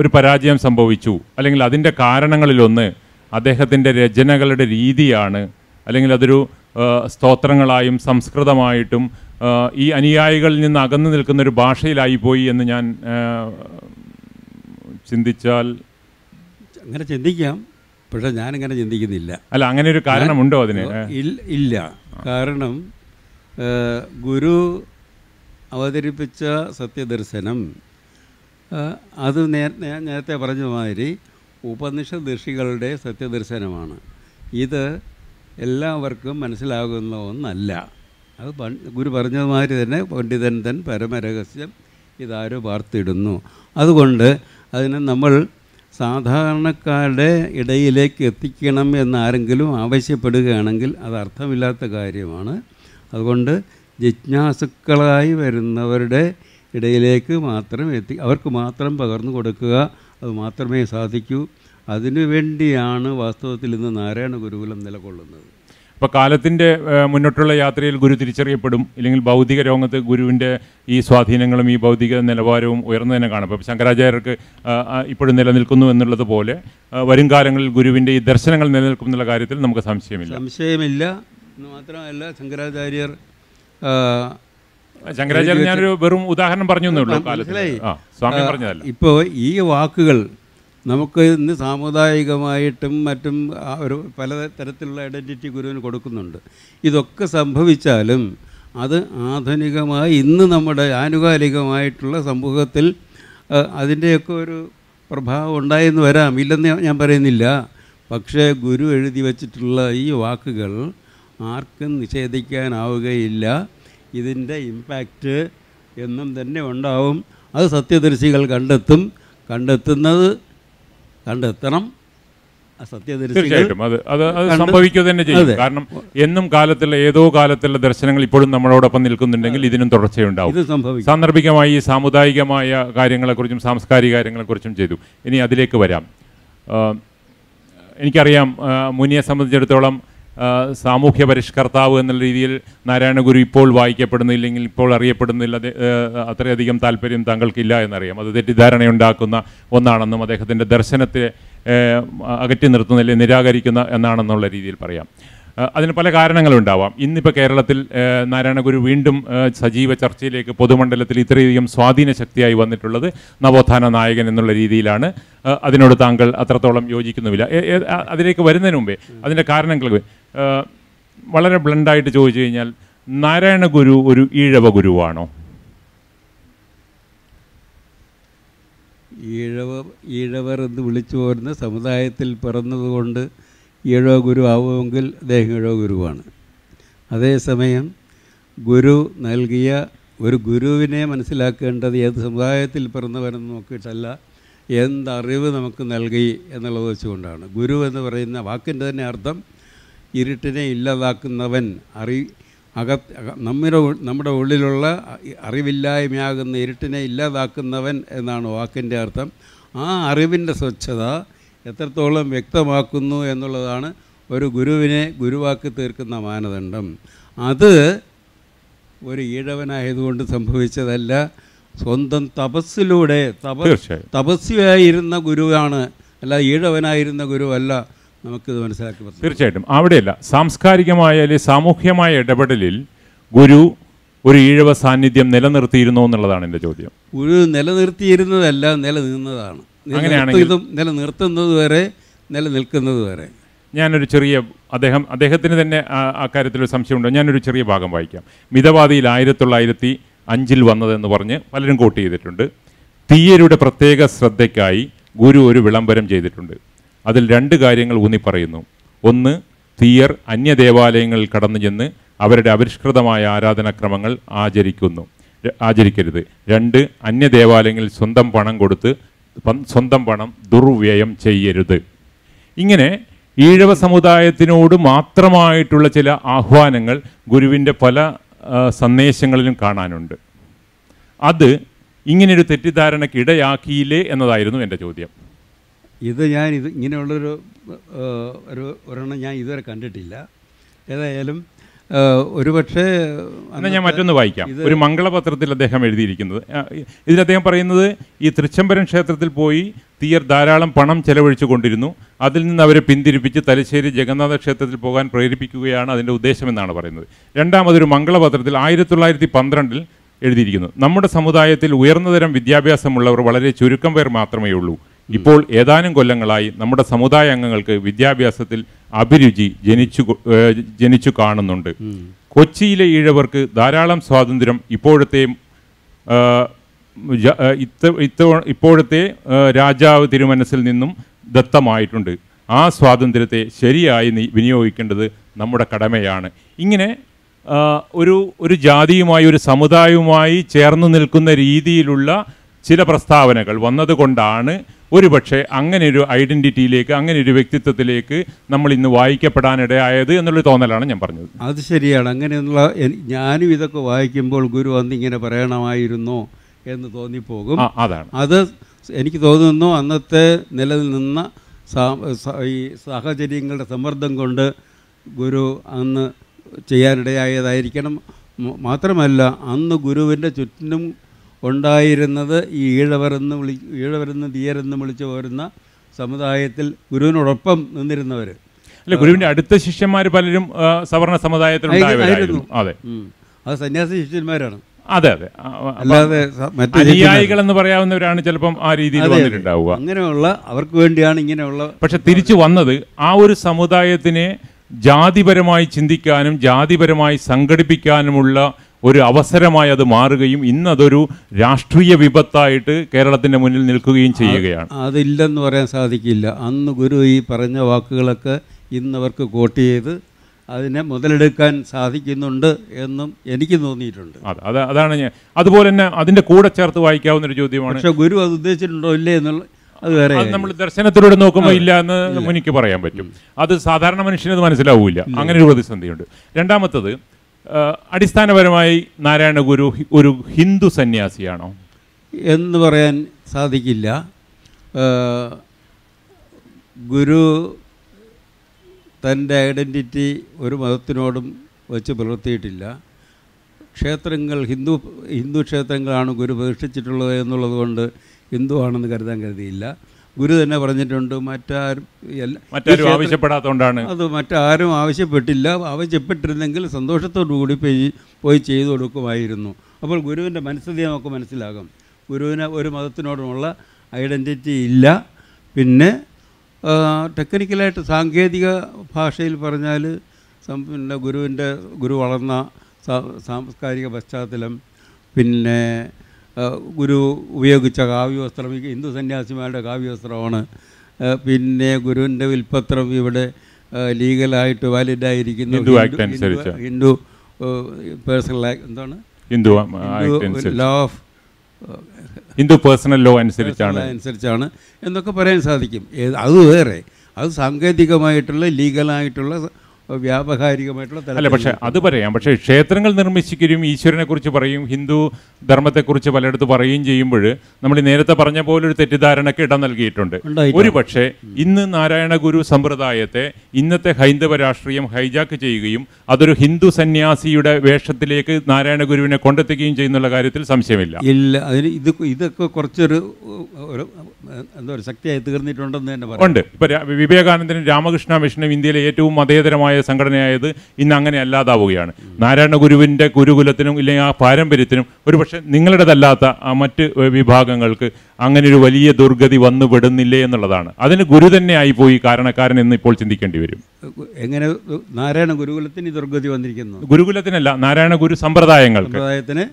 ഒരു പരാജയം സംഭവിച്ചു അല്ലെങ്കിൽ അതിൻ്റെ കാരണങ്ങളിലൊന്ന് അദ്ദേഹത്തിൻ്റെ രചനകളുടെ രീതിയാണ് അല്ലെങ്കിൽ അതൊരു സ്തോത്രങ്ങളായും സംസ്കൃതമായിട്ടും ഈ അനുയായികളിൽ നിന്ന് അകന്നു നിൽക്കുന്ന ഒരു ഭാഷയിലായി പോയി എന്ന് ഞാൻ ചിന്തിച്ചാൽ അങ്ങനെ ചിന്തിക്കാം പക്ഷേ ഞാനിങ്ങനെ ചിന്തിക്കുന്നില്ല അല്ല അങ്ങനെ ഒരു കാരണമുണ്ടോ അതിന് ഇല്ല കാരണം ഗുരു അവതരിപ്പിച്ച സത്യദർശനം അത് നേരത്തെ പറഞ്ഞ മാതിരി ഉപനിഷത് ഋഷികളുടെ സത്യദർശനമാണ് ഇത് എല്ലാവർക്കും മനസ്സിലാകുന്ന ഒന്നല്ല അത് ഗുരു പറഞ്ഞതുമാതിരി തന്നെ പണ്ഡിതൻ തൻ പരമരഹസ്യം ഇതാരോ വാർത്തിടുന്നു അതുകൊണ്ട് അതിനെ നമ്മൾ സാധാരണക്കാരുടെ ഇടയിലേക്ക് എത്തിക്കണം എന്നാരെങ്കിലും ആവശ്യപ്പെടുകയാണെങ്കിൽ അത് അർത്ഥമില്ലാത്ത കാര്യമാണ് അതുകൊണ്ട് ജിജ്ഞാസുക്കളായി വരുന്നവരുടെ ഇടയിലേക്ക് മാത്രം എത്തി അവർക്ക് മാത്രം പകർന്നു കൊടുക്കുക അത് മാത്രമേ സാധിക്കൂ അതിനു വേണ്ടിയാണ് വാസ്തവത്തിൽ ഇന്ന് നാരായണ ഗുരുകുലം നിലകൊള്ളുന്നത് അപ്പോൾ കാലത്തിൻ്റെ മുന്നോട്ടുള്ള യാത്രയിൽ ഗുരു തിരിച്ചറിയപ്പെടും ഇല്ലെങ്കിൽ ഭൗതിക രോഗത്ത് ഗുരുവിൻ്റെ ഈ സ്വാധീനങ്ങളും ഈ ഭൗതിക നിലവാരവും ഉയർന്നു തന്നെ കാണും അപ്പോൾ ശങ്കരാചാര്യർക്ക് ഇപ്പോഴും നിലനിൽക്കുന്നു എന്നുള്ളത് പോലെ വരും കാലങ്ങളിൽ ഗുരുവിൻ്റെ ഈ ദർശനങ്ങൾ നിലനിൽക്കും എന്നുള്ള കാര്യത്തിൽ നമുക്ക് സംശയമില്ല സംശയമില്ല എന്ന് മാത്രമല്ല ശങ്കരാചാര്യർ ശങ്കരാചാര്യ ഞാനൊരു വെറും ഉദാഹരണം പറഞ്ഞു സ്വാമി പറഞ്ഞതല്ല ഇപ്പോൾ ഈ വാക്കുകൾ നമുക്ക് ഇന്ന് സാമുദായികമായിട്ടും മറ്റും ഒരു പല തരത്തിലുള്ള ഐഡൻറ്റിറ്റി ഗുരുവിന് കൊടുക്കുന്നുണ്ട് ഇതൊക്കെ സംഭവിച്ചാലും അത് ആധുനികമായി ഇന്ന് നമ്മുടെ ആനുകാലികമായിട്ടുള്ള സമൂഹത്തിൽ അതിൻ്റെയൊക്കെ ഒരു പ്രഭാവം ഉണ്ടായെന്ന് വരാം ഇല്ലെന്ന് ഞാൻ പറയുന്നില്ല പക്ഷേ ഗുരു എഴുതി വച്ചിട്ടുള്ള ഈ വാക്കുകൾ ആർക്കും നിഷേധിക്കാനാവുകയില്ല ഇതിൻ്റെ ഇമ്പാക്റ്റ് എന്നും തന്നെ ഉണ്ടാവും അത് സത്യദർശികൾ കണ്ടെത്തും കണ്ടെത്തുന്നത് കണ്ടെത്തണം തീർച്ചയായിട്ടും അത് അത് അത് സംഭവിക്കുക തന്നെ ചെയ്യും കാരണം എന്നും കാലത്തിലെ ഏതോ കാലത്തിലെ ദർശനങ്ങൾ ഇപ്പോഴും നമ്മളോടൊപ്പം നിൽക്കുന്നുണ്ടെങ്കിൽ ഇതിനും തുടർച്ചയുണ്ടാവും സാന്ദർഭികമായി സാമുദായികമായ കാര്യങ്ങളെക്കുറിച്ചും സാംസ്കാരിക കാര്യങ്ങളെക്കുറിച്ചും ചെയ്തു ഇനി അതിലേക്ക് വരാം എനിക്കറിയാം മുനിയെ സംബന്ധിച്ചിടത്തോളം സാമൂഹ്യ പരിഷ്കർത്താവ് എന്നുള്ള രീതിയിൽ നാരായണഗുരു ഇപ്പോൾ വായിക്കപ്പെടുന്നില്ലെങ്കിൽ ഇപ്പോൾ അറിയപ്പെടുന്നില്ല അത്രയധികം താല്പര്യം താങ്കൾക്കില്ല എന്നറിയാം അത് ഉണ്ടാക്കുന്ന ഒന്നാണെന്നും അദ്ദേഹത്തിൻ്റെ ദർശനത്തെ അകറ്റി നിർത്തുന്നില്ല നിരാകരിക്കുന്ന എന്നാണെന്നുള്ള രീതിയിൽ പറയാം അതിന് പല കാരണങ്ങളുണ്ടാവാം ഇന്നിപ്പോൾ കേരളത്തിൽ നാരായണഗുരു വീണ്ടും സജീവ ചർച്ചയിലേക്ക് പൊതുമണ്ഡലത്തിൽ ഇത്രയധികം സ്വാധീന ശക്തിയായി വന്നിട്ടുള്ളത് നവോത്ഥാന നായകൻ എന്നുള്ള രീതിയിലാണ് അതിനോട് താങ്കൾ അത്രത്തോളം യോജിക്കുന്നുമില്ല അതിലേക്ക് വരുന്നതിന് മുമ്പേ അതിൻ്റെ കാരണങ്ങൾ വളരെ ബ്ലണ്ടായിട്ട് ചോദിച്ചു കഴിഞ്ഞാൽ നാരായണഗുരു ഒരു ഈഴവ ഗുരുവാണോ ഈഴവ ഈഴവർ എന്ന് വിളിച്ചു പോരുന്ന സമുദായത്തിൽ പിറന്നതുകൊണ്ട് ഈഴവ ഗുരു ആവുമെങ്കിൽ അദ്ദേഹം ഗുരുവാണ് അതേസമയം ഗുരു നൽകിയ ഒരു ഗുരുവിനെ മനസ്സിലാക്കേണ്ടത് ഏത് സമുദായത്തിൽ പിറന്നവരെന്ന് നോക്കിയിട്ടല്ല എന്തറിവ് നമുക്ക് നൽകി എന്നുള്ളത് വെച്ചുകൊണ്ടാണ് ഗുരു എന്ന് പറയുന്ന വാക്കിൻ്റെ തന്നെ അർത്ഥം ഇരുട്ടിനെ ഇല്ലാതാക്കുന്നവൻ അറി അക നമ്മുടെ നമ്മുടെ ഉള്ളിലുള്ള അറിവില്ലായ്മയാകുന്ന ഇരുട്ടിനെ ഇല്ലാതാക്കുന്നവൻ എന്നാണ് വാക്കിൻ്റെ അർത്ഥം ആ അറിവിൻ്റെ സ്വച്ഛത എത്രത്തോളം വ്യക്തമാക്കുന്നു എന്നുള്ളതാണ് ഒരു ഗുരുവിനെ ഗുരുവാക്കി തീർക്കുന്ന മാനദണ്ഡം അത് ഒരു ഈഴവനായതുകൊണ്ട് സംഭവിച്ചതല്ല സ്വന്തം തപസ്സിലൂടെ തപ തപസ്വിയായിരുന്ന ഗുരുവാണ് അല്ല ഈഴവനായിരുന്ന ഗുരുവല്ല നമുക്കിത് മനസ്സിലാക്കി തീർച്ചയായിട്ടും അവിടെയല്ല സാംസ്കാരികമായ അല്ലെങ്കിൽ സാമൂഹ്യമായ ഇടപെടലിൽ ഗുരു ഒരു ഈഴവ സാന്നിധ്യം നിലനിർത്തിയിരുന്നു എന്നുള്ളതാണ് എൻ്റെ ചോദ്യം ഗുരു നിലനിർത്തിയിരുന്നതല്ല നിലനിന്നതാണ് അങ്ങനെയാണെങ്കിൽ നിലനിർത്തുന്നത് വരെ നിലനിൽക്കുന്നത് വരെ ഞാനൊരു ചെറിയ അദ്ദേഹം അദ്ദേഹത്തിന് തന്നെ അക്കാര്യത്തിലൊരു സംശയമുണ്ട് ഞാനൊരു ചെറിയ ഭാഗം വായിക്കാം മിതവാദിയിൽ ആയിരത്തി തൊള്ളായിരത്തി അഞ്ചിൽ വന്നതെന്ന് പറഞ്ഞ് പലരും കോട്ട് ചെയ്തിട്ടുണ്ട് തീയരുടെ പ്രത്യേക ശ്രദ്ധയ്ക്കായി ഗുരു ഒരു വിളംബരം ചെയ്തിട്ടുണ്ട് അതിൽ രണ്ട് കാര്യങ്ങൾ ഊന്നി പറയുന്നു ഒന്ന് തീയർ ദേവാലയങ്ങളിൽ കടന്നു ചെന്ന് അവരുടെ അപരിഷ്കൃതമായ ആരാധനാക്രമങ്ങൾ ആചരിക്കുന്നു ആചരിക്കരുത് രണ്ട് അന്യ ദേവാലയങ്ങളിൽ സ്വന്തം പണം കൊടുത്ത് സ്വന്തം പണം ദുർവ്യയം ചെയ്യരുത് ഇങ്ങനെ ഈഴവ സമുദായത്തിനോട് മാത്രമായിട്ടുള്ള ചില ആഹ്വാനങ്ങൾ ഗുരുവിൻ്റെ പല സന്ദേശങ്ങളിലും കാണാനുണ്ട് അത് ഇങ്ങനെയൊരു തെറ്റിദ്ധാരണയ്ക്ക് ഇടയാക്കിയില്ലേ എന്നതായിരുന്നു എൻ്റെ ചോദ്യം ഇത് ഞാൻ ഇത് ഇങ്ങനെയുള്ളൊരു ഒരു ഒരെണ്ണം ഞാൻ ഇതുവരെ കണ്ടിട്ടില്ല ഏതായാലും ഒരുപക്ഷെ എന്നാൽ ഞാൻ മറ്റൊന്ന് വായിക്കാം ഒരു മംഗളപത്രത്തിൽ അദ്ദേഹം എഴുതിയിരിക്കുന്നത് ഇതിൽ അദ്ദേഹം പറയുന്നത് ഈ തൃച്ചംബരം ക്ഷേത്രത്തിൽ പോയി തീയർ ധാരാളം പണം ചെലവഴിച്ചു കൊണ്ടിരുന്നു അതിൽ നിന്ന് അവരെ പിന്തിരിപ്പിച്ച് തലശ്ശേരി ജഗന്നാഥ ക്ഷേത്രത്തിൽ പോകാൻ പ്രേരിപ്പിക്കുകയാണ് അതിൻ്റെ ഉദ്ദേശമെന്നാണ് പറയുന്നത് രണ്ടാമതൊരു മംഗളപത്രത്തിൽ ആയിരത്തി തൊള്ളായിരത്തി പന്ത്രണ്ടിൽ എഴുതിയിരിക്കുന്നു നമ്മുടെ സമുദായത്തിൽ ഉയർന്നതരം വിദ്യാഭ്യാസമുള്ളവർ വളരെ ചുരുക്കം പേർ മാത്രമേ ഉള്ളൂ ഇപ്പോൾ ഏതാനും കൊല്ലങ്ങളായി നമ്മുടെ സമുദായ അംഗങ്ങൾക്ക് വിദ്യാഭ്യാസത്തിൽ അഭിരുചി ജനിച്ചു ജനിച്ചു കാണുന്നുണ്ട് കൊച്ചിയിലെ ഈഴവർക്ക് ധാരാളം സ്വാതന്ത്ര്യം ഇപ്പോഴത്തെ ഇപ്പോഴത്തെ രാജാവ് തിരുമനസിൽ നിന്നും ദത്തമായിട്ടുണ്ട് ആ സ്വാതന്ത്ര്യത്തെ ശരിയായി വിനിയോഗിക്കേണ്ടത് നമ്മുടെ കടമയാണ് ഇങ്ങനെ ഒരു ഒരു ജാതിയുമായി ഒരു സമുദായവുമായി ചേർന്ന് നിൽക്കുന്ന രീതിയിലുള്ള ചില പ്രസ്താവനകൾ വന്നതുകൊണ്ടാണ് പക്ഷേ അങ്ങനെ ഒരു ഐഡന്റിറ്റിയിലേക്ക് അങ്ങനെ ഒരു വ്യക്തിത്വത്തിലേക്ക് നമ്മൾ ഇന്ന് വായിക്കപ്പെടാനിടയായത് എന്നുള്ള തോന്നലാണ് ഞാൻ പറഞ്ഞത് അത് ശരിയാണ് അങ്ങനെയുള്ള ഞാനും ഇതൊക്കെ വായിക്കുമ്പോൾ ഗുരു അന്ന് ഇങ്ങനെ പറയണമായിരുന്നു എന്ന് തോന്നിപ്പോകും അതാണ് അത് എനിക്ക് തോന്നുന്നു അന്നത്തെ നിലനിന്ന ഈ സാഹചര്യങ്ങളുടെ സമ്മർദ്ദം കൊണ്ട് ഗുരു അന്ന് ചെയ്യാനിടയായതായിരിക്കണം മാത്രമല്ല അന്ന് ഗുരുവിൻ്റെ ചുറ്റിനും ഉണ്ടായിരുന്നത് ഈ ഈഴവരെന്ന് വിളി ഈഴവരെന്ന് തീയരെന്ന് വിളിച്ചു പോരുന്ന സമുദായത്തിൽ ഗുരുവിനോടൊപ്പം നിന്നിരുന്നവർ അല്ല ഗുരുവിൻ്റെ അടുത്ത ശിഷ്യന്മാർ പലരും സവർണ സമുദായത്തിലുണ്ടായിരുന്നു അതെ അത് സന്യാസി ശിഷ്യന്മാരാണ് അതെ അതെ അല്ലാതെ അനുയായികൾ എന്ന് പറയാവുന്നവരാണ് ചിലപ്പം ആ രീതിയിൽ വന്നിട്ടുണ്ടാവുക അങ്ങനെയുള്ള അവർക്ക് വേണ്ടിയാണ് ഇങ്ങനെയുള്ള പക്ഷെ തിരിച്ചു വന്നത് ആ ഒരു സമുദായത്തിനെ ജാതിപരമായി ചിന്തിക്കാനും ജാതിപരമായി സംഘടിപ്പിക്കാനുമുള്ള ഒരു അവസരമായി അത് മാറുകയും ഇന്നതൊരു രാഷ്ട്രീയ വിപത്തായിട്ട് കേരളത്തിൻ്റെ മുന്നിൽ നിൽക്കുകയും ചെയ്യുകയാണ് അതില്ലെന്ന് പറയാൻ സാധിക്കില്ല അന്ന് ഗുരു ഈ പറഞ്ഞ വാക്കുകളൊക്കെ ഇന്നവർക്ക് കോട്ട് ചെയ്ത് അതിനെ മുതലെടുക്കാൻ സാധിക്കുന്നുണ്ട് എന്നും എനിക്ക് തോന്നിയിട്ടുണ്ട് അതെ അതാണ് ഞാൻ അതുപോലെ തന്നെ അതിൻ്റെ കൂടെ ചേർത്ത് വായിക്കാവുന്ന ഒരു ചോദ്യമാണ് പക്ഷേ ഗുരു അത് ഉദ്ദേശിച്ചിട്ടുണ്ടോ ഇല്ലേ എന്നുള്ള അത് വേറെ നമ്മൾ ദർശനത്തിലൂടെ നോക്കുമ്പോൾ ഇല്ല എന്ന് മുനിക്ക് പറയാൻ പറ്റും അത് സാധാരണ മനുഷ്യനത് മനസ്സിലാവൂല അങ്ങനെ ഒരു പ്രതിസന്ധിയുണ്ട് രണ്ടാമത്തത് അടിസ്ഥാനപരമായി നാരായണ ഗുരു ഒരു ഹിന്ദു സന്യാസിയാണോ എന്ന് പറയാൻ സാധിക്കില്ല ഗുരു തൻ്റെ ഐഡൻറ്റിറ്റി ഒരു മതത്തിനോടും വെച്ച് പുലർത്തിയിട്ടില്ല ക്ഷേത്രങ്ങൾ ഹിന്ദു ഹിന്ദു ക്ഷേത്രങ്ങളാണ് ഗുരു പ്രതിഷ്ഠിച്ചിട്ടുള്ളത് എന്നുള്ളത് കൊണ്ട് ഹിന്ദു ആണെന്ന് കരുതാൻ കരുതിയില്ല ഗുരു തന്നെ പറഞ്ഞിട്ടുണ്ട് മറ്റാരും മറ്റാരും ആവശ്യപ്പെടാത്തതുകൊണ്ടാണ് അത് മറ്റാരും ആവശ്യപ്പെട്ടില്ല ആവശ്യപ്പെട്ടിരുന്നെങ്കിൽ സന്തോഷത്തോടുകൂടി പോയി പോയി ചെയ്തു കൊടുക്കുമായിരുന്നു അപ്പോൾ ഗുരുവിൻ്റെ മനസ്സിലെ നമുക്ക് മനസ്സിലാകും ഗുരുവിന് ഒരു മതത്തിനോടുമുള്ള ഐഡൻറ്റിറ്റി ഇല്ല പിന്നെ ടെക്നിക്കലായിട്ട് സാങ്കേതിക ഭാഷയിൽ പറഞ്ഞാൽ പിന്നെ ഗുരുവിൻ്റെ ഗുരു വളർന്ന സാംസ്കാരിക പശ്ചാത്തലം പിന്നെ ഗുരു ഉപയോഗിച്ച കാവ്യവസ്ത്രം ഹിന്ദു സന്യാസിമാരുടെ കാവ്യവസ്ത്രമാണ് പിന്നെ ഗുരുവിൻ്റെ വിൽപ്പത്രം ഇവിടെ ലീഗലായിട്ട് വാലിഡായിരിക്കുന്ന ഹിന്ദു പേഴ്സണൽ എന്താണ് Hindu law of Hindu personal law അനുസരിച്ചാണ് അനുസരിച്ചാണ് എന്നൊക്കെ പറയാൻ സാധിക്കും അത് വേറെ അത് സാങ്കേതികമായിട്ടുള്ള ലീഗലായിട്ടുള്ള വ്യാപകാരികമായിട്ടുള്ള അല്ല പക്ഷേ അത് പറയാം പക്ഷേ ക്ഷേത്രങ്ങൾ നിർമ്മിച്ചിരിക്കും ഈശ്വരനെ കുറിച്ച് പറയും ഹിന്ദു ധർമ്മത്തെക്കുറിച്ച് പലയിടത്ത് പറയുകയും ചെയ്യുമ്പോൾ നമ്മൾ നേരത്തെ പറഞ്ഞ പോലെ ഒരു തെറ്റിദ്ധാരണയ്ക്ക് ഇടം നൽകിയിട്ടുണ്ട് ഒരു പക്ഷേ ഇന്ന് നാരായണ ഗുരു സമ്പ്രദായത്തെ ഇന്നത്തെ ഹൈന്ദവ രാഷ്ട്രീയം ഹൈജാക്ക് ചെയ്യുകയും അതൊരു ഹിന്ദു സന്യാസിയുടെ വേഷത്തിലേക്ക് നാരായണ ഗുരുവിനെ കൊണ്ടെത്തുകയും ചെയ്യുന്നുള്ള കാര്യത്തിൽ സംശയമില്ല ഇല്ല അതിന് ഇത് ഇതൊക്കെ കുറച്ചൊരു എന്താ ഒരു ശക്തിയായി തീർന്നിട്ടുണ്ടെന്ന് തന്നെ ഉണ്ട് ഇപ്പം വിവേകാനന്ദനും രാമകൃഷ്ണ മിഷനും ഇന്ത്യയിലെ ഏറ്റവും മതേതരമായ ശക്തമായ സംഘടനയായത് ഇന്ന് അങ്ങനെ അല്ലാതാവുകയാണ് നാരായണ ഗുരുവിൻ്റെ ഗുരുകുലത്തിനും ഇല്ലെങ്കിൽ ആ പാരമ്പര്യത്തിനും ഒരുപക്ഷെ നിങ്ങളുടേതല്ലാത്ത ആ മറ്റ് വിഭാഗങ്ങൾക്ക് അങ്ങനെ ഒരു വലിയ ദുർഗതി വിടുന്നില്ലേ എന്നുള്ളതാണ് അതിന് ഗുരു തന്നെ ആയിപ്പോയി കാരണക്കാരൻ എന്ന് ഇപ്പോൾ ചിന്തിക്കേണ്ടി വരും എങ്ങനെ നാരായണ ഗുരുകുലത്തിന് ദുർഗതി വന്നിരിക്കുന്നു ഗുരുകുലത്തിനല്ല നാരായണ ഗുരു സമ്പ്രദായങ്ങൾക്ക്